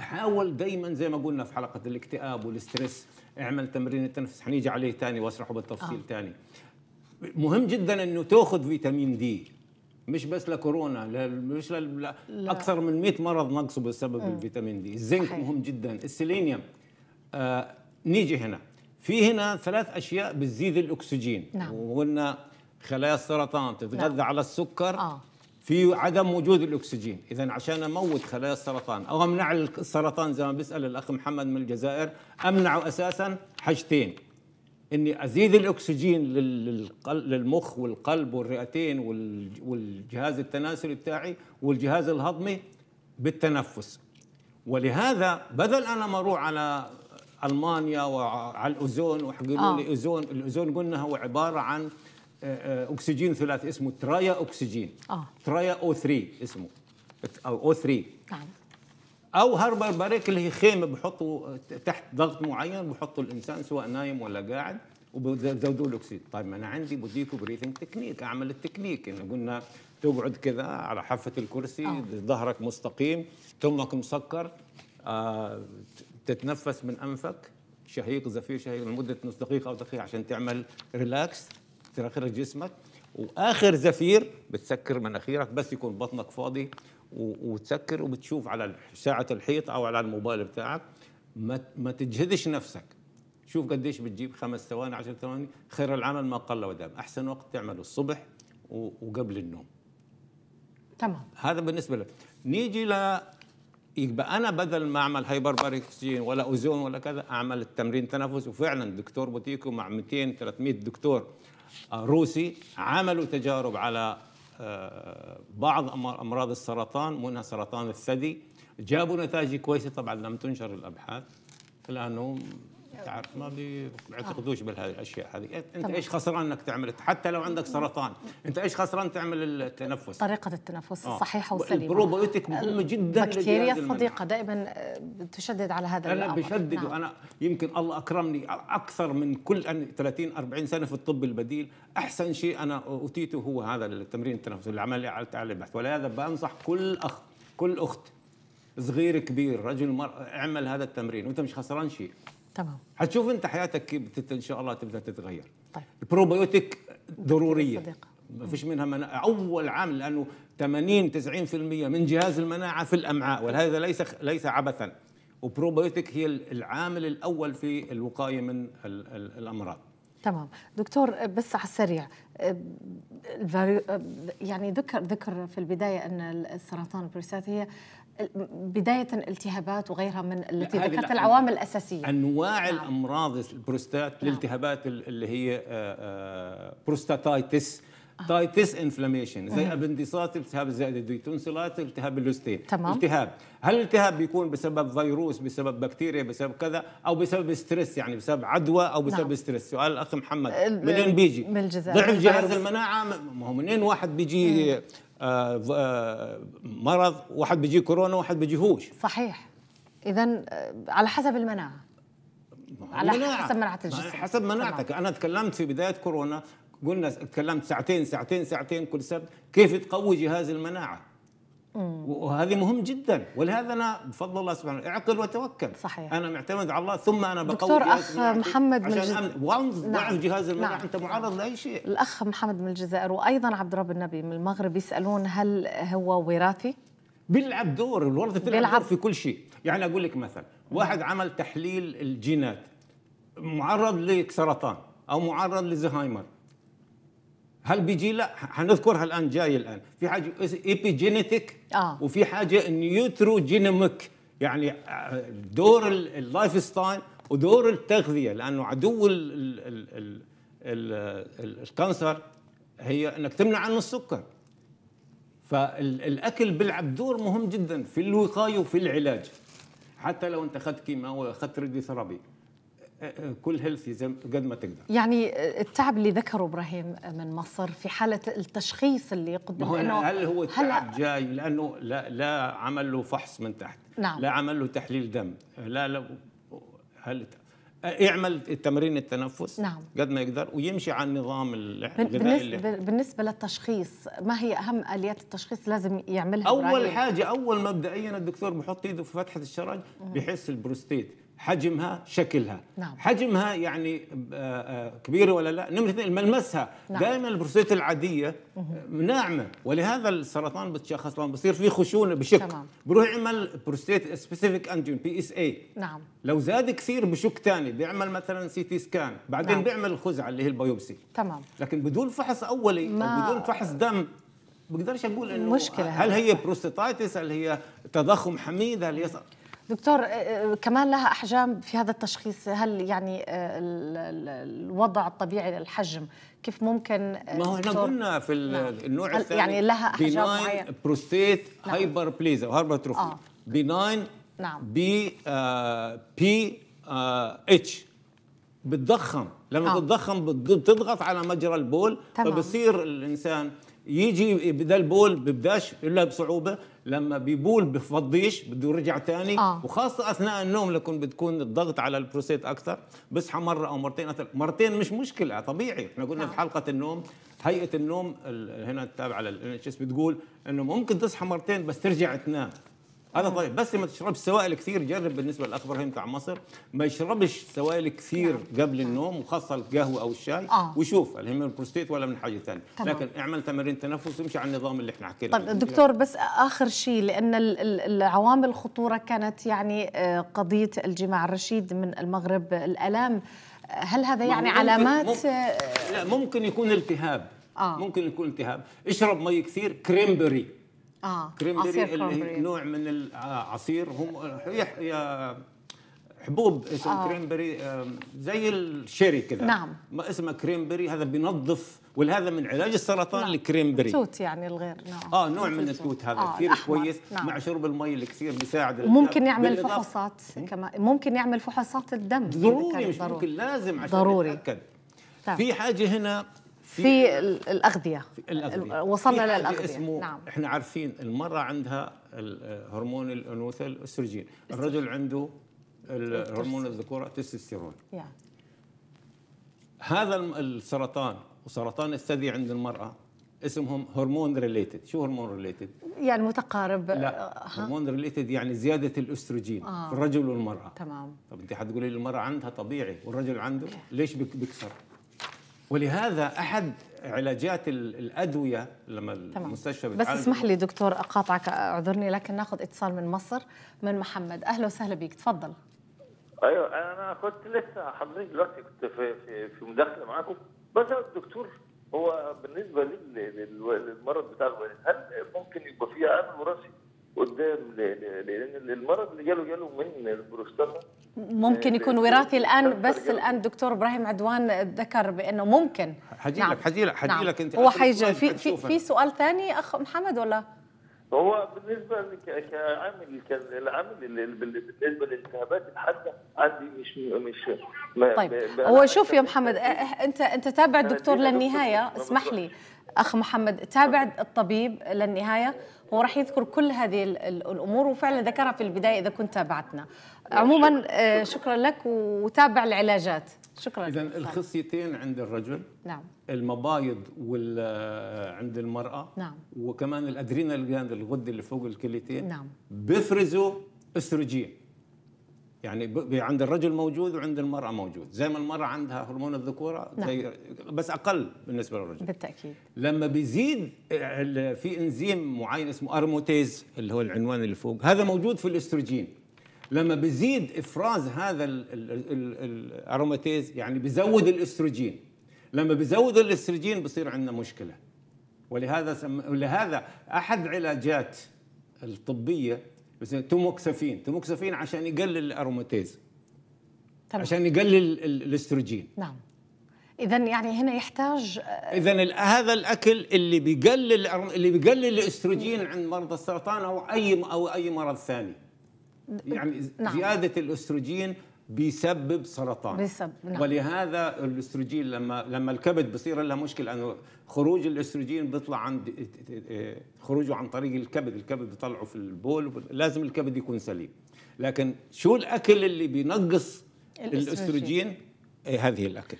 حاول دايما زي ما قلنا في حلقه الاكتئاب والستريس اعمل تمرين التنفس حنيجي عليه ثاني واشرحه بالتفصيل آه. ثاني مهم جدا انه تاخذ فيتامين دي مش بس لكورونا لا مش لا. لا. اكثر من 100 مرض نقصوا بسبب م. الفيتامين دي الزنك مهم جدا السيلينيوم آه نيجي هنا في هنا ثلاث اشياء بتزيد الاكسجين نعم. وقلنا خلايا السرطان تتغذى نعم. على السكر آه. في عدم وجود الاكسجين اذا عشان اموت خلايا السرطان او امنع السرطان زي ما بيسال الاخ محمد من الجزائر امنعه اساسا حاجتين اني ازيد الاكسجين للمخ والقلب والرئتين والجهاز التناسلي بتاعي والجهاز الهضمي بالتنفس ولهذا بدل انا ما اروح على المانيا وعلى الاوزون وحقولوا لي آه. اوزون الاوزون قلنا هو عباره عن آه، آه، اكسجين ثلاثي اسمه ترايا اكسجين اه ترايا او 3 اسمه او او 3 نعم او هربر باريك اللي هي خيمه بحطوا آه، تحت ضغط معين بحطوا الانسان سواء نايم ولا قاعد وبزودوا الاكسجين طيب ما انا عندي بديكو بريثنج تكنيك اعمل التكنيك انه قلنا تقعد كذا على حافه الكرسي ظهرك مستقيم تمك مسكر آه تتنفس من انفك شهيق زفير شهيق لمده نص دقيقه او دقيقه عشان تعمل ريلاكس بتسكر جسمك واخر زفير بتسكر مناخيرك بس يكون بطنك فاضي وتسكر وبتشوف على ساعه الحيط او على الموبايل بتاعك ما ما تجهدش نفسك شوف قديش بتجيب خمس ثواني 10 ثواني خير العمل ما قل ودام احسن وقت تعمله الصبح وقبل النوم تمام هذا بالنسبه لك نيجي ل يبقى انا بدل ما اعمل هايبر باريك اكسجين ولا اوزون ولا كذا اعمل التمرين تنفس وفعلا دكتور بوتيكو مع 200 300 دكتور روسي عملوا تجارب على آه، بعض امراض السرطان منها سرطان الثدي جابوا نتائج كويسه طبعا لم تنشر الابحاث لانه تعرف ما بيعتقدوش بالاشياء هذه انت طبعا. ايش خسران انك تعمل حتى لو عندك سرطان انت ايش خسران تعمل التنفس طريقه التنفس آه. الصحيحه والسليمه البروبيوتيك مهمه جدا بكتيريا صديقه دائما آه، تشدد على هذا انا الأمر. بشدد نعم. وانا يمكن الله اكرمني اكثر من كل 30 40 سنه في الطب البديل احسن شيء انا اوتيته هو هذا التمرين التنفسي عمل على البحث ولهذا بنصح كل اخ كل اخت صغير كبير رجل مرأة اعمل هذا التمرين وانت مش خسران شيء تمام حتشوف انت حياتك بتت ان شاء الله تبدا تتغير طيب البروبيوتيك ضروريه صديقة. ما فيش منها مناعة أول عامل لأنه 80 90% من جهاز المناعة في الأمعاء وهذا ليس ليس عبثا وبروبيوتيك هي العامل الأول في الوقاية من الأمراض تمام دكتور بس على السريع يعني ذكر ذكر في البداية أن السرطان البروستات هي بداية الالتهابات وغيرها من التي ذكرت العوامل الأساسية أنواع نعم. الأمراض البروستات نعم. الالتهابات اللي هي آه، آه، بروستاتايتس آه. تايتس انفلاميشن زي ابندسات التهاب الزائده الديتونسيلات التهاب اللوستين تمام التهاب هل الالتهاب بيكون بسبب فيروس بسبب بكتيريا بسبب كذا او بسبب ستريس يعني بسبب عدوى او بسبب نعم. ستريس سؤال الاخ محمد منين بيجي من الجزائر ضعف جهاز المناعه ما هو منين واحد بيجي مم. آه، آه، مرض واحد بيجي كورونا وواحد بيجيهوش صحيح اذا آه، على حسب المناعه على حسب مناعه الجسم حسب مناعتك انا تكلمت في بدايه كورونا قلنا تكلمت ساعتين ساعتين ساعتين كل سبت كيف تقوي جهاز المناعه وهذه مهم جدا ولهذا انا بفضل الله سبحانه اعقل وتوكل صحيح انا معتمد على الله ثم انا بقوي دكتور اخ محمد من الجزائر عشان نعم. جهاز المناعه نعم. انت معرض لاي شيء الاخ محمد من الجزائر وايضا عبد الرب النبي من المغرب يسالون هل هو وراثي؟ بيلعب دور الورثه بيلعب, بيلعب دور في كل شيء يعني اقول لك مثل واحد عمل تحليل الجينات معرض لسرطان او معرض لزهايمر هل بيجي لا حنذكرها الان جاي الان في حاجه ايبيجينيتك آه. وفي حاجه نيوتروجينوميك يعني آه، دور اللايف ستايل ودور التغذيه لانه عدو الـ الـ الـ الـ الكانسر هي انك تمنع عنه السكر فالاكل بيلعب دور مهم جدا في الوقايه وفي العلاج حتى لو انت اخذت كيماوي واخذت راديوثيرابي كل هيلثي قد ما تقدر يعني التعب اللي ذكره ابراهيم من مصر في حاله التشخيص اللي قدم هو هل هو التعب هل... جاي لانه لا لا عمل له فحص من تحت نعم. لا عمل له تحليل دم لا لا هل يعمل التمرين التنفس نعم. قد ما يقدر ويمشي على النظام الغذاء بالنسبة, اللي بالنسبة للتشخيص ما هي أهم آليات التشخيص لازم يعملها أول حاجة أول مبدئيا الدكتور بحط إيده في فتحة الشرج بيحس البروستيت حجمها شكلها نعم. حجمها يعني آه، آه، كبيره ولا لا نمره اثنين ملمسها نعم. دائما البروستيت العاديه ناعمه ولهذا السرطان بتشخص لما بصير في خشونه بشك تمام. بروح يعمل بروستيت سبيسيفيك انجين بي اس اي نعم لو زاد كثير بشك ثاني بيعمل مثلا سي تي سكان بعدين نعم. بيعمل خزعه اللي هي البيوبسي تمام لكن بدون فحص اولي ما... بدون فحص دم بقدرش اقول انه مشكلة هل هي بروستاتيس هل هي تضخم حميد هل هي دكتور آه، آه، كمان لها احجام في هذا التشخيص هل يعني آه، الوضع الطبيعي للحجم كيف ممكن ما هو احنا قلنا في نعم. النوع نعم. الثاني يعني لها احجام معينه بروستيت نعم. هايبر بليزا وهربتروفي آه. نعم بي بي اتش بتضخم لما آه. بتضخم بتضغط على مجرى البول تمام. فبصير الانسان يجي بدا البول ببداش الا بصعوبه لما بيبول بفضيش بده يرجع ثاني آه. وخاصه اثناء النوم لكون بتكون الضغط على البروستات اكثر بصحى مره او مرتين أثر. مرتين مش مشكله طبيعي احنا قلنا آه. في حلقه النوم هيئه النوم هنا التابعه للان بتقول انه ممكن تصحى مرتين بس ترجع تنام هذا طيب بس ما تشربش سوائل كثير جرب بالنسبه للاخ ابراهيم بتاع مصر ما يشربش سوائل كثير قبل النوم وخاصه القهوه او الشاي آه. وشوف هي من البروستيت ولا من حاجه ثانيه لكن اعمل تمارين تنفس وامشي على النظام اللي احنا حكينا طيب دكتور بس اخر شيء لان العوامل الخطوره كانت يعني آه، قضيه الجماع الرشيد من المغرب الالام هل هذا يعني ممكن علامات ممكن لا ممكن يكون التهاب آه. ممكن يكون التهاب اشرب مي كثير كريمبري اه كريمبري اللي نوع من العصير هم حبوب اسم آه. كريمبري زي الشيري كذا نعم ما اسمه كريمبري هذا بينظف ولهذا من علاج السرطان نعم. الكريمبري توت يعني الغير نعم اه نوع من التوت هذا آه كثير كويس نعم. مع شرب المي الكثير بيساعد ممكن يعمل فحوصات كما ممكن يعمل فحوصات الدم ضروري مش ضروري. ممكن لازم عشان ضروري نتاكد نعم. في حاجه هنا في, في الاغذيه, في الأغذية. وصلنا في للاغذيه اسمه نعم احنا عارفين المراه عندها هرمون الانوثه الاستروجين الرجل عنده هرمون الذكوره التستوستيرون هذا السرطان وسرطان الثدي عند المراه اسمهم هرمون ريليتد شو هرمون ريليتد يعني متقارب لا آه، ها؟ هرمون ريليتد يعني زياده الاستروجين آه. في الرجل والمراه تمام طب انت حتقولي لي المراه عندها طبيعي والرجل عنده ليش بيكسر ولهذا احد علاجات الادويه لما تمام. المستشفى بس اسمح لي دكتور اقاطعك اعذرني لكن ناخذ اتصال من مصر من محمد اهلا وسهلا بك تفضل ايوه انا كنت لسه حضرتك دلوقتي كنت في في, في مداخله معاكم بس الدكتور هو بالنسبه للمرض بتاع هل ممكن يبقى فيه عامل وراثي قدام لان المرض اللي جاله جاله من البروستاتا ممكن آه، يكون وراثي الان بس الان دكتور ابراهيم عدوان ذكر بانه ممكن حجي لك نعم. حجي لك حجي نعم. لك انت هو حيجي في في, في سؤال ثاني اخ محمد ولا هو بالنسبه كعامل العامل بالنسبه للالتهابات الحاده عندي مش مش ما طيب هو شوف يا محمد أه، أه، انت انت تابع الدكتور للنهايه اسمح لي اخ محمد تابع الطبيب للنهايه هو راح يذكر كل هذه الامور وفعلا ذكرها في البدايه اذا كنت تابعتنا عموما آه، شكرا لك وتابع العلاجات شكرا اذا الخصيتين عند الرجل نعم المبايض وال آه، عند المراه نعم وكمان الادرينال الغده اللي فوق الكليتين نعم بيفرزوا استروجين يعني عند الرجل موجود وعند المرأة موجود زي ما المرأة عندها هرمون الذكورة نعم. زي بس أقل بالنسبة للرجل بالتأكيد لما بيزيد آه، في إنزيم معين اسمه أرموتيز اللي هو العنوان اللي فوق هذا موجود في الاستروجين لما بيزيد إفراز هذا الأروماتيز يعني بيزود الاستروجين لما بيزود الاستروجين بصير عندنا مشكلة ولهذا سم... لهذا أحد علاجات الطبية بس توموكسفين توموكسفين عشان يقلل الاروماتيز طبعا. عشان يقلل الاستروجين نعم اذا يعني هنا يحتاج آه، اذا هذا الاكل اللي بيقلل اللي بيقلل الاستروجين عند مرضى السرطان او اي او اي مرض ثاني يعني نعم. زياده الاستروجين بيسبب سرطان بيسبب نعم. ولهذا الاستروجين لما لما الكبد بصير لها مشكله انه خروج الاستروجين بيطلع عند خروجه عن طريق الكبد الكبد بيطلعه في البول لازم الكبد يكون سليم لكن شو الاكل اللي بينقص الاستروجين إيه، هذه الاكل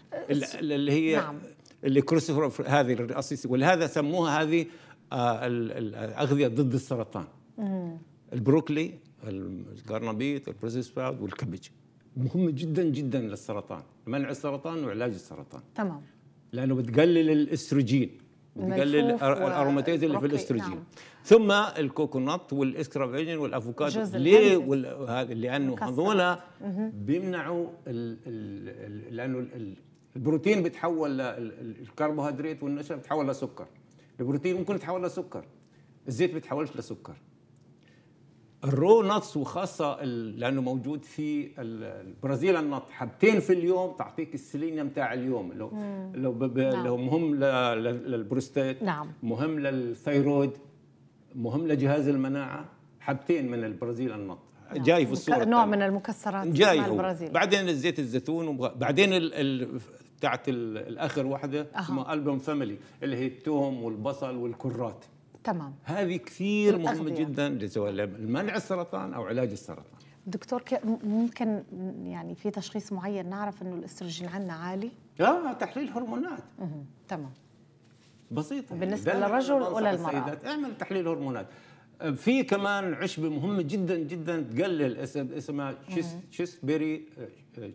اللي هي نعم. اللي كروسفر هذه الرئاسيس ولهذا سموها هذه آه، الاغذيه ضد السرطان البروكلي القرنبيط البروسيس والكبج مهمه جدا جدا للسرطان منع السرطان وعلاج السرطان تمام لانه بتقلل الاستروجين بتقلل الاروماتيز اللي في الاستروجين نعم. ثم الكوكونات والاسكرافيجن والافوكادو ليه لانه هذول بيمنعوا الـ الـ لانه البروتين بتحول للكربوهيدرات والنشا بتحول لسكر البروتين ممكن يتحول لسكر الزيت بيتحولش لسكر الرو نتس وخاصه لانه موجود في البرازيل النط حبتين في اليوم تعطيك السيلينيوم تاع اليوم لو مم. لو, نعم. لو مهم للبروستات نعم. مهم للثيرويد مهم لجهاز المناعه حبتين من البرازيل النط نعم. جاي في الصوره نوع من المكسرات جاي البرازيل بعدين زيت الزيتون وبعدين بعدين ال... ال... بتاعت الاخر واحده اسمها البوم فاميلي اللي هي التوم والبصل والكرات تمام هذه كثير مهمه جدا لمنع السرطان او علاج السرطان دكتور ممكن يعني في تشخيص معين نعرف انه الاستروجين عندنا عالي؟ لا تحليل هرمونات تمام بسيطه يعني. بالنسبه للرجل ولا المراه؟ اعمل تحليل هرمونات في كمان عشبه مهمه جدا جدا تقلل اسمها تشيست بيري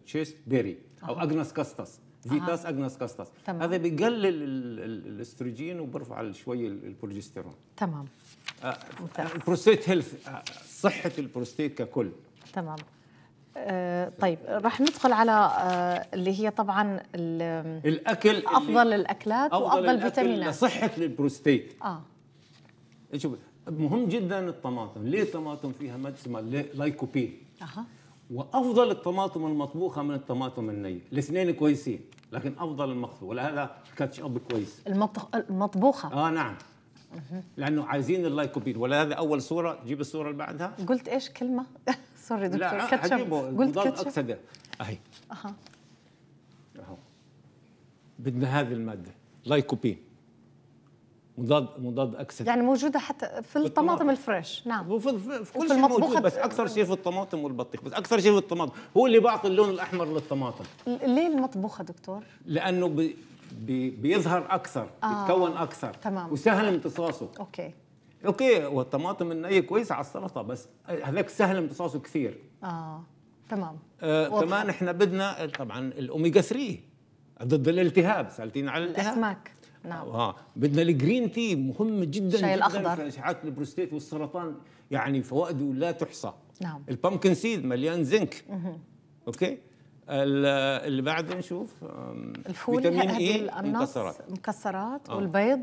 تشيست بيري او اجنس كاستس فيتاس آه. اجنس كاستاس تمام. هذا بيقلل الاستروجين وبرفع شويه البروجستيرون تمام آه البروستيت هيلث آه، صحه البروستيت ككل تمام آه طيب رح ندخل على آه اللي هي طبعا الاكل افضل الاكلات أفضل وافضل الفيتامينات صحه البروستيت اه شوف مهم جدا الطماطم ليه الطماطم فيها ماده اسمها لايكوبين اها وافضل الطماطم المطبوخه من الطماطم النيه الاثنين كويسين لكن افضل المخفوق هذا كاتش اب كويس المطبوخه اه نعم لانه عايزين اللايكوبين ولا هذا اول صوره جيب الصوره اللي بعدها قلت ايش كلمه سوري دكتور لا آه، كاتشب قلت كاتشب اهي اها اهو بدنا هذه الماده لايكوبين مضاد مضاد اكسده يعني موجوده حتى في الطماطم الفريش نعم في كل شيء موجود بس اكثر شيء في الطماطم والبطيخ بس اكثر شيء في الطماطم هو اللي بيعطي اللون الاحمر للطماطم ليه المطبوخه دكتور لانه بي بي بيظهر اكثر آه. بيتكون اكثر تمام وسهل امتصاصه اوكي اوكي والطماطم النيه كويسه على السلطه بس هذاك سهل امتصاصه كثير اه تمام آه كمان احنا بدنا طبعا الاوميجا 3 ضد الالتهاب سالتين على الالتهاب الاسماك نعم آه. بدنا الجرين تي مهم جدا الشاي الاخضر في اشعه البروستيت والسرطان يعني فوائده لا تحصى نعم البامكن سيد مليان زنك مه. اوكي اللي بعد نشوف الفول فيتامين اي e المكسرات مكسرات آه. والبيض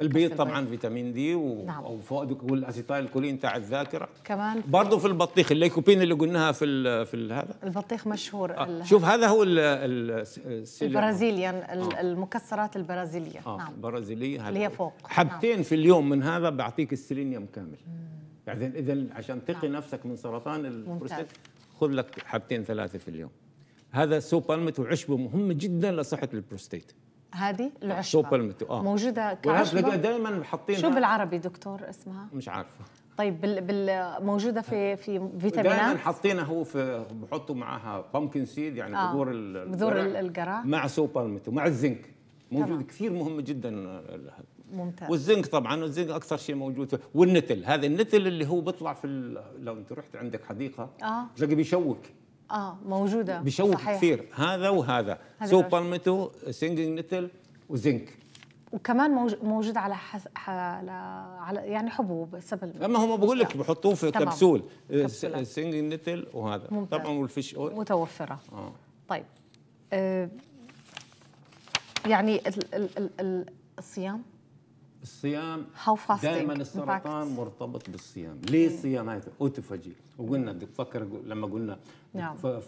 البيض طبعا فيتامين دي و... نعم. او فوائد والاسيتايل الكولين تاع الذاكره كمان برضه في البطيخ الليكوبين اللي قلناها في ال في ال هذا البطيخ مشهور آه. ال... شوف هذا هو ال ال البرازيليان آه. المكسرات البرازيليه آه. نعم البرازيليه اللي هي فوق نعم. حبتين نعم. في اليوم من هذا بيعطيك السيلينيوم كامل بعدين اذا عشان تقي نعم. نفسك من سرطان البروستات خذ لك حبتين ثلاثه في اليوم هذا بالمت وعشبه مهم جدا لصحه البروستيت هذه آه، العشبه شو متو اه موجوده كعشبه دائما حاطين شو بالعربي دكتور اسمها؟ مش عارفه طيب بال بال موجوده في في فيتامينات دائما حاطينها هو في بحطوا معها بامكن سيد يعني آه. بذور بذور القرع مع سو متو مع الزنك موجود طبعا. كثير مهمه جدا آه، ممتاز والزنك طبعا الزنك اكثر شيء موجود والنتل هذا النتل اللي هو بيطلع في لو انت رحت عندك حديقه آه. بيشوك اه موجوده بيشوه صحيح. كثير هذا وهذا سو بالميتو سينجينج نتل وزنك وكمان موجود على حس... على على يعني حبوب سبل اما هم بقول لك بحطوه في كبسول سينجينج نتل وهذا ممتاز. طبعا والفيش اويل متوفره آه. طيب آه، يعني ال ال ال ال الصيام الصيام دائما السرطان مرتبط بالصيام ليه الصيام هاي اوتوفاجي وقلنا بدك تفكر لما قلنا نعم. في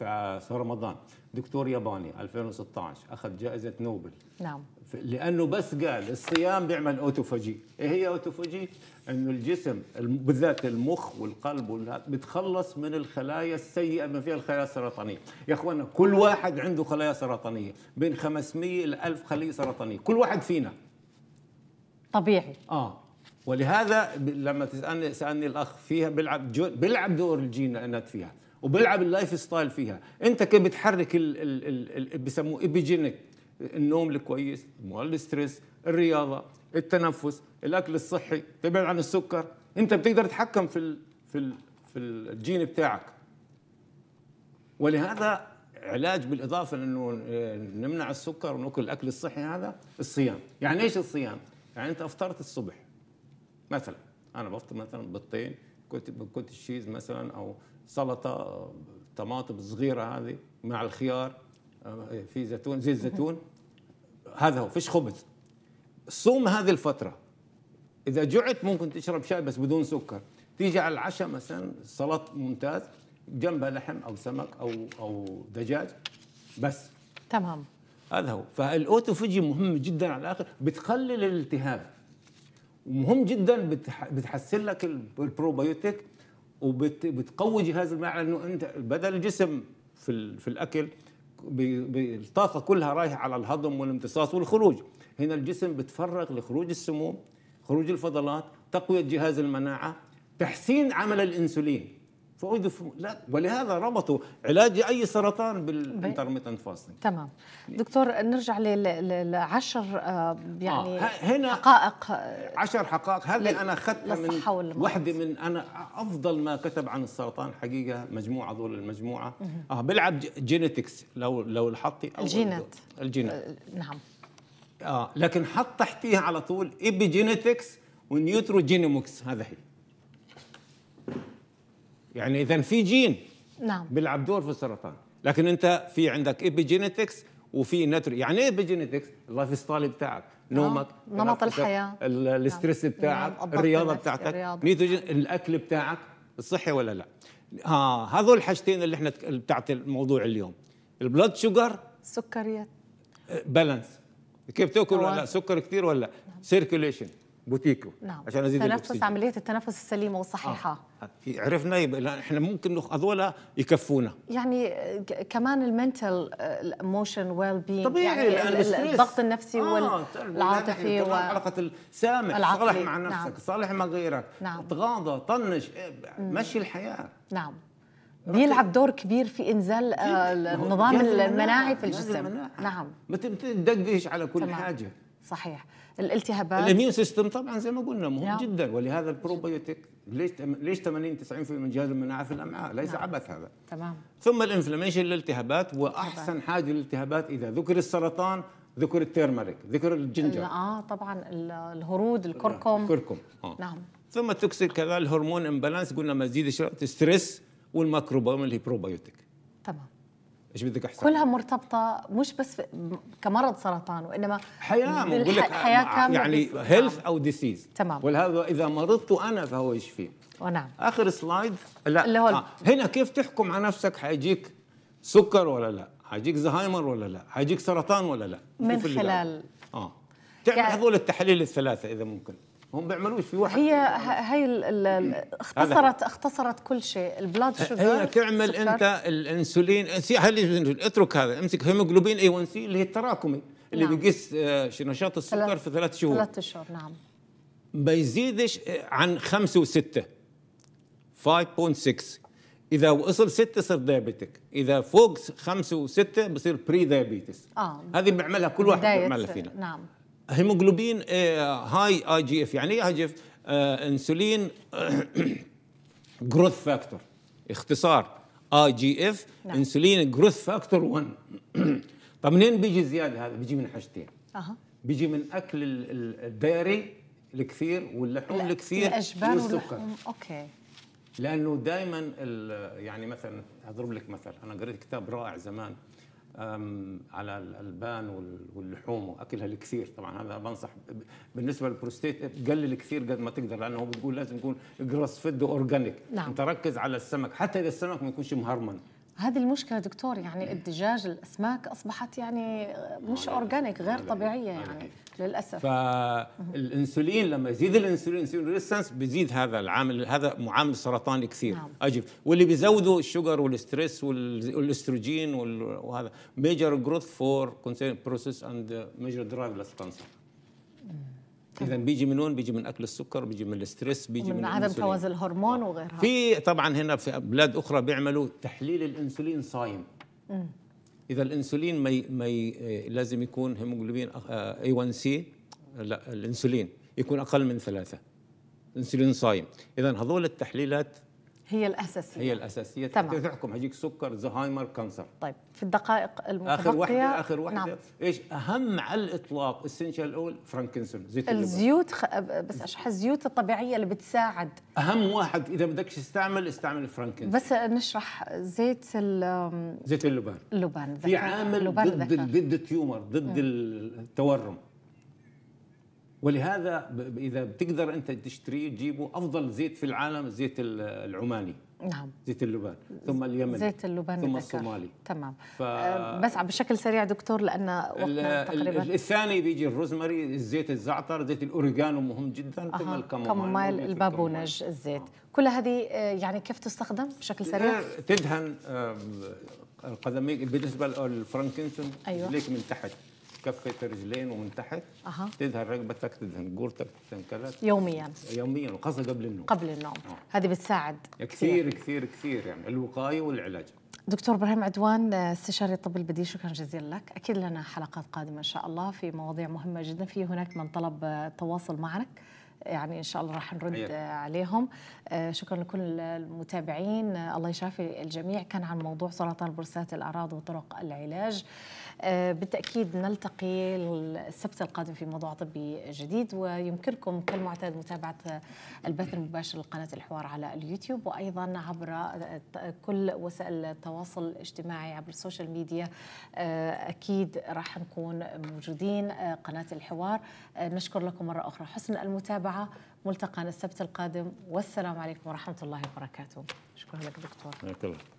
شهر رمضان دكتور ياباني 2016 اخذ جائزه نوبل نعم لانه بس قال الصيام بيعمل اوتوفاجي ايه هي اوتوفاجي انه الجسم بالذات المخ والقلب بتخلص من الخلايا السيئه ما فيها الخلايا السرطانيه يا اخوانا كل واحد عنده خلايا سرطانيه بين 500 ل 1000 خليه سرطانيه كل واحد فينا طبيعي اه ولهذا لما تسالني سالني الاخ فيها بيلعب بيلعب دور الجينات فيها وبيلعب اللايف ستايل فيها انت كيف بتحرك ال ال ال بسموه ايبيجينيك النوم الكويس مال الستريس الرياضه التنفس الاكل الصحي تبعد عن السكر انت بتقدر تتحكم في ال في ال في الجين بتاعك ولهذا علاج بالاضافه لانه نمنع السكر وناكل الاكل الصحي هذا الصيام يعني ايش الصيام يعني انت افطرت الصبح مثلا انا بفطر مثلا بيضتين كنت كنت الشيز مثلا او سلطه طماطم صغيره هذه مع الخيار آه، في زيتون زيت زيتون هذا هو فيش خبز صوم هذه الفتره اذا جعت ممكن تشرب شاي بس بدون سكر تيجي على العشاء مثلا سلطه ممتاز جنبها لحم او سمك او او دجاج بس تمام هذا هو فالاوتوفيجي مهم جدا على الاخر بتقلل الالتهاب ومهم جدا بتحسن لك البروبيوتيك وبتقوي جهاز المعده لانه انت بدل الجسم في في الاكل الطاقه كلها رايحه على الهضم والامتصاص والخروج هنا الجسم بتفرغ لخروج السموم خروج الفضلات تقويه جهاز المناعه تحسين عمل الانسولين فأذف لا ولهذا ربطوا علاج اي سرطان بالانترميتنت فاستنج تمام دكتور نرجع للعشر آه، يعني آه هنا حقائق آه، عشر حقائق هذه انا اخذتها من وحده من انا افضل ما كتب عن السرطان حقيقه مجموعه ذول المجموعه اه بيلعب جينيتكس لو لو الحطي الجينات الجينات آه، نعم اه لكن حط تحتيها على طول ايبيجينيتكس ونيوتروجينومكس هذا هي يعني اذا في جين نعم بيلعب دور في السرطان لكن انت في عندك ايبيجينيتكس وفي نتر يعني ايه ايبيجينيتكس اللايف ستايل بتاعك آه، نومك نمط الحياه الاسترس نعم. يعني بتاعك الرياضه بتاعتك نيتروجين الاكل بتاعك الصحي ولا لا ها هذول الحاجتين اللي احنا بتاعت الموضوع اليوم البلد شوجر السكريات بالانس كيف تاكل ولا لا سكر كثير ولا سيركيوليشن بوتيكو نعم. عشان ازيد تنفس عمليه التنفس السليمه والصحيحه آه. عرفنا يبقى احنا ممكن هذول يكفونا يعني آه، كمان المنتل موشن ويل بي طبيعي يعني الضغط النفسي آه. والعاطفي وعلاقه حلقه السامع صالح مع نعم. نفسك نعم. صالح مع غيرك نعم. تغاضى طنش إيه، مشي الحياه نعم بيلعب دور كبير في انزال آه، النظام المناعي في الجسم نعم ما تدقش على كل تمام. حاجه صحيح الالتهابات الاميون سيستم طبعا زي ما قلنا مهم نعم. جدا ولهذا البروبيوتيك ليش ليش 80 90% من جهاز المناعه في الامعاء ليس نعم. عبث هذا تمام ثم الانفلاميشن الالتهابات واحسن حاجه للالتهابات اذا ذكر السرطان ذكر التيرمريك ذكر الجنجر اه طبعا الهرود آه، الكركم الكركم آه. نعم ثم تكسر كذا الهرمون امبالانس قلنا مزيد ستريس والميكروبيوم اللي هي بروبيوتيك تمام ايش بدك احسن كلها مرتبطه مش بس كمرض سرطان وانما حياه بقول لك حياه كامله يعني هيلث او ديسيز تمام ولهذا اذا مرضت انا فهو يشفي ونعم اخر سلايد لا اللي هو آه. هنا كيف تحكم على نفسك حيجيك سكر ولا لا حيجيك زهايمر ولا لا حيجيك سرطان ولا لا من خلال اه تعمل يعني... هذول التحاليل الثلاثه اذا ممكن هم بيعملوش في واحد هي هاي اختصرت اختصرت كل شيء البلاد شوجر هي تعمل سكر. انت الانسولين اترك هذا امسك هيموجلوبين اي 1 سي اللي هي التراكمي اللي نعم. بيقيس آه، نشاط السكر ثلاث في ثلاث شهور ثلاث شهور نعم ما يزيدش آه، عن خمسة وستة 5.6 إذا وصل 6 صار دايابيتك، إذا فوق 5 و6 بصير بري دايابيتس. آه. هذه بنعملها كل واحد بيعملها فينا. نعم. هيموجلوبين إيه، هاي اي جي اف يعني ايه هاي جي اف آه، انسولين جروث فاكتور اختصار اي جي اف نعم. انسولين جروث فاكتور 1 طب منين بيجي الزياده هذا بيجي من حاجتين اها بيجي من اكل الديري الكثير واللحوم الكثير والسكر اوكي لانه دائما يعني مثلا اضرب لك مثل انا قريت كتاب رائع زمان على الالبان واللحوم واكلها الكثير طبعا هذا بنصح بالنسبه للبروستيت قلل كثير قد ما تقدر لانه بتقول لازم يكون جراس فيد اورجانيك نعم. انت ركز على السمك حتى اذا السمك ما يكونش مهرمن هذه المشكله دكتور يعني الدجاج الاسماك اصبحت يعني مش اورجانيك غير طبيعيه يعني للاسف فالانسولين لما يزيد الانسولين انسولين ريسنس بيزيد هذا العامل هذا معامل سرطاني كثير نعم. اجل واللي بيزودوا الشجر والستريس والاستروجين وهذا ميجر جروث فور كونسيرن بروسيس اند ميجر درايف للكانسر اذا بيجي من وين بيجي من اكل السكر بيجي من الستريس بيجي من, من عدم توازن الهرمون وغيرها في طبعا هنا في بلاد اخرى بيعملوا تحليل الانسولين صايم مم. اذا الانسولين مي مي آه، لازم يكون هيموجلوبين اي 1 سي لا الانسولين يكون اقل من ثلاثه انسولين صايم اذا هذول التحليلات هي الاساسيه هي الاساسيه تمام. تحكم هيجيك سكر زهايمر كانسر طيب في الدقائق المتبقيه اخر واحده اخر واحده نعم. ايش اهم على الاطلاق السنشال الاول فرانكنسون زيت الزيوت خ... بس أشرح الزيوت الطبيعيه اللي بتساعد اهم واحد اذا بدك تستعمل استعمل فرانكنسون بس نشرح زيت ال زيت اللبان اللبان في عامل ضد ضد التيومر ضد التورم ولهذا اذا بتقدر انت تشتريه تجيبه افضل زيت في العالم الزيت العماني نعم زيت اللبان ثم اليمني زيت اللبان ثم الصومالي تمام ف... أه، بس بشكل سريع دكتور لان وقتنا تقريبا الثاني بيجي الروزماري زيت الزعتر زيت الاوريجانو مهم جدا ثم الكموميل كموميل البابونج الزيت كل هذه أه، يعني كيف تستخدم بشكل سريع تدهن القدمين بالنسبه للفرانكنسون أيوة. ليك من تحت كفه الرجلين ومن تحت أه. تدهن رقبتك تدهن جورتك تدهن كذا يوميا يوميا وخاصه قبل النوم قبل النوم آه. هذه بتساعد كثير كثير كثير يعني الوقايه والعلاج دكتور ابراهيم عدوان استشاري الطب البديل شكرا جزيلا لك اكيد لنا حلقات قادمه ان شاء الله في مواضيع مهمه جدا في هناك من طلب التواصل معك يعني ان شاء الله راح نرد أيه. عليهم آه، شكرا لكل المتابعين آه، الله يشافي الجميع كان عن موضوع سرطان برسات الاعراض وطرق العلاج آه، بالتاكيد نلتقي السبت القادم في موضوع طبي جديد ويمكنكم كالمعتاد متابعه البث المباشر لقناه الحوار على اليوتيوب وايضا عبر آه، كل وسائل التواصل الاجتماعي عبر السوشيال ميديا آه، اكيد راح نكون موجودين قناه الحوار نشكر لكم مره اخرى حسن المتابعه ملتقانا السبت القادم والسلام عليكم ورحمه الله وبركاته شكرا لك دكتور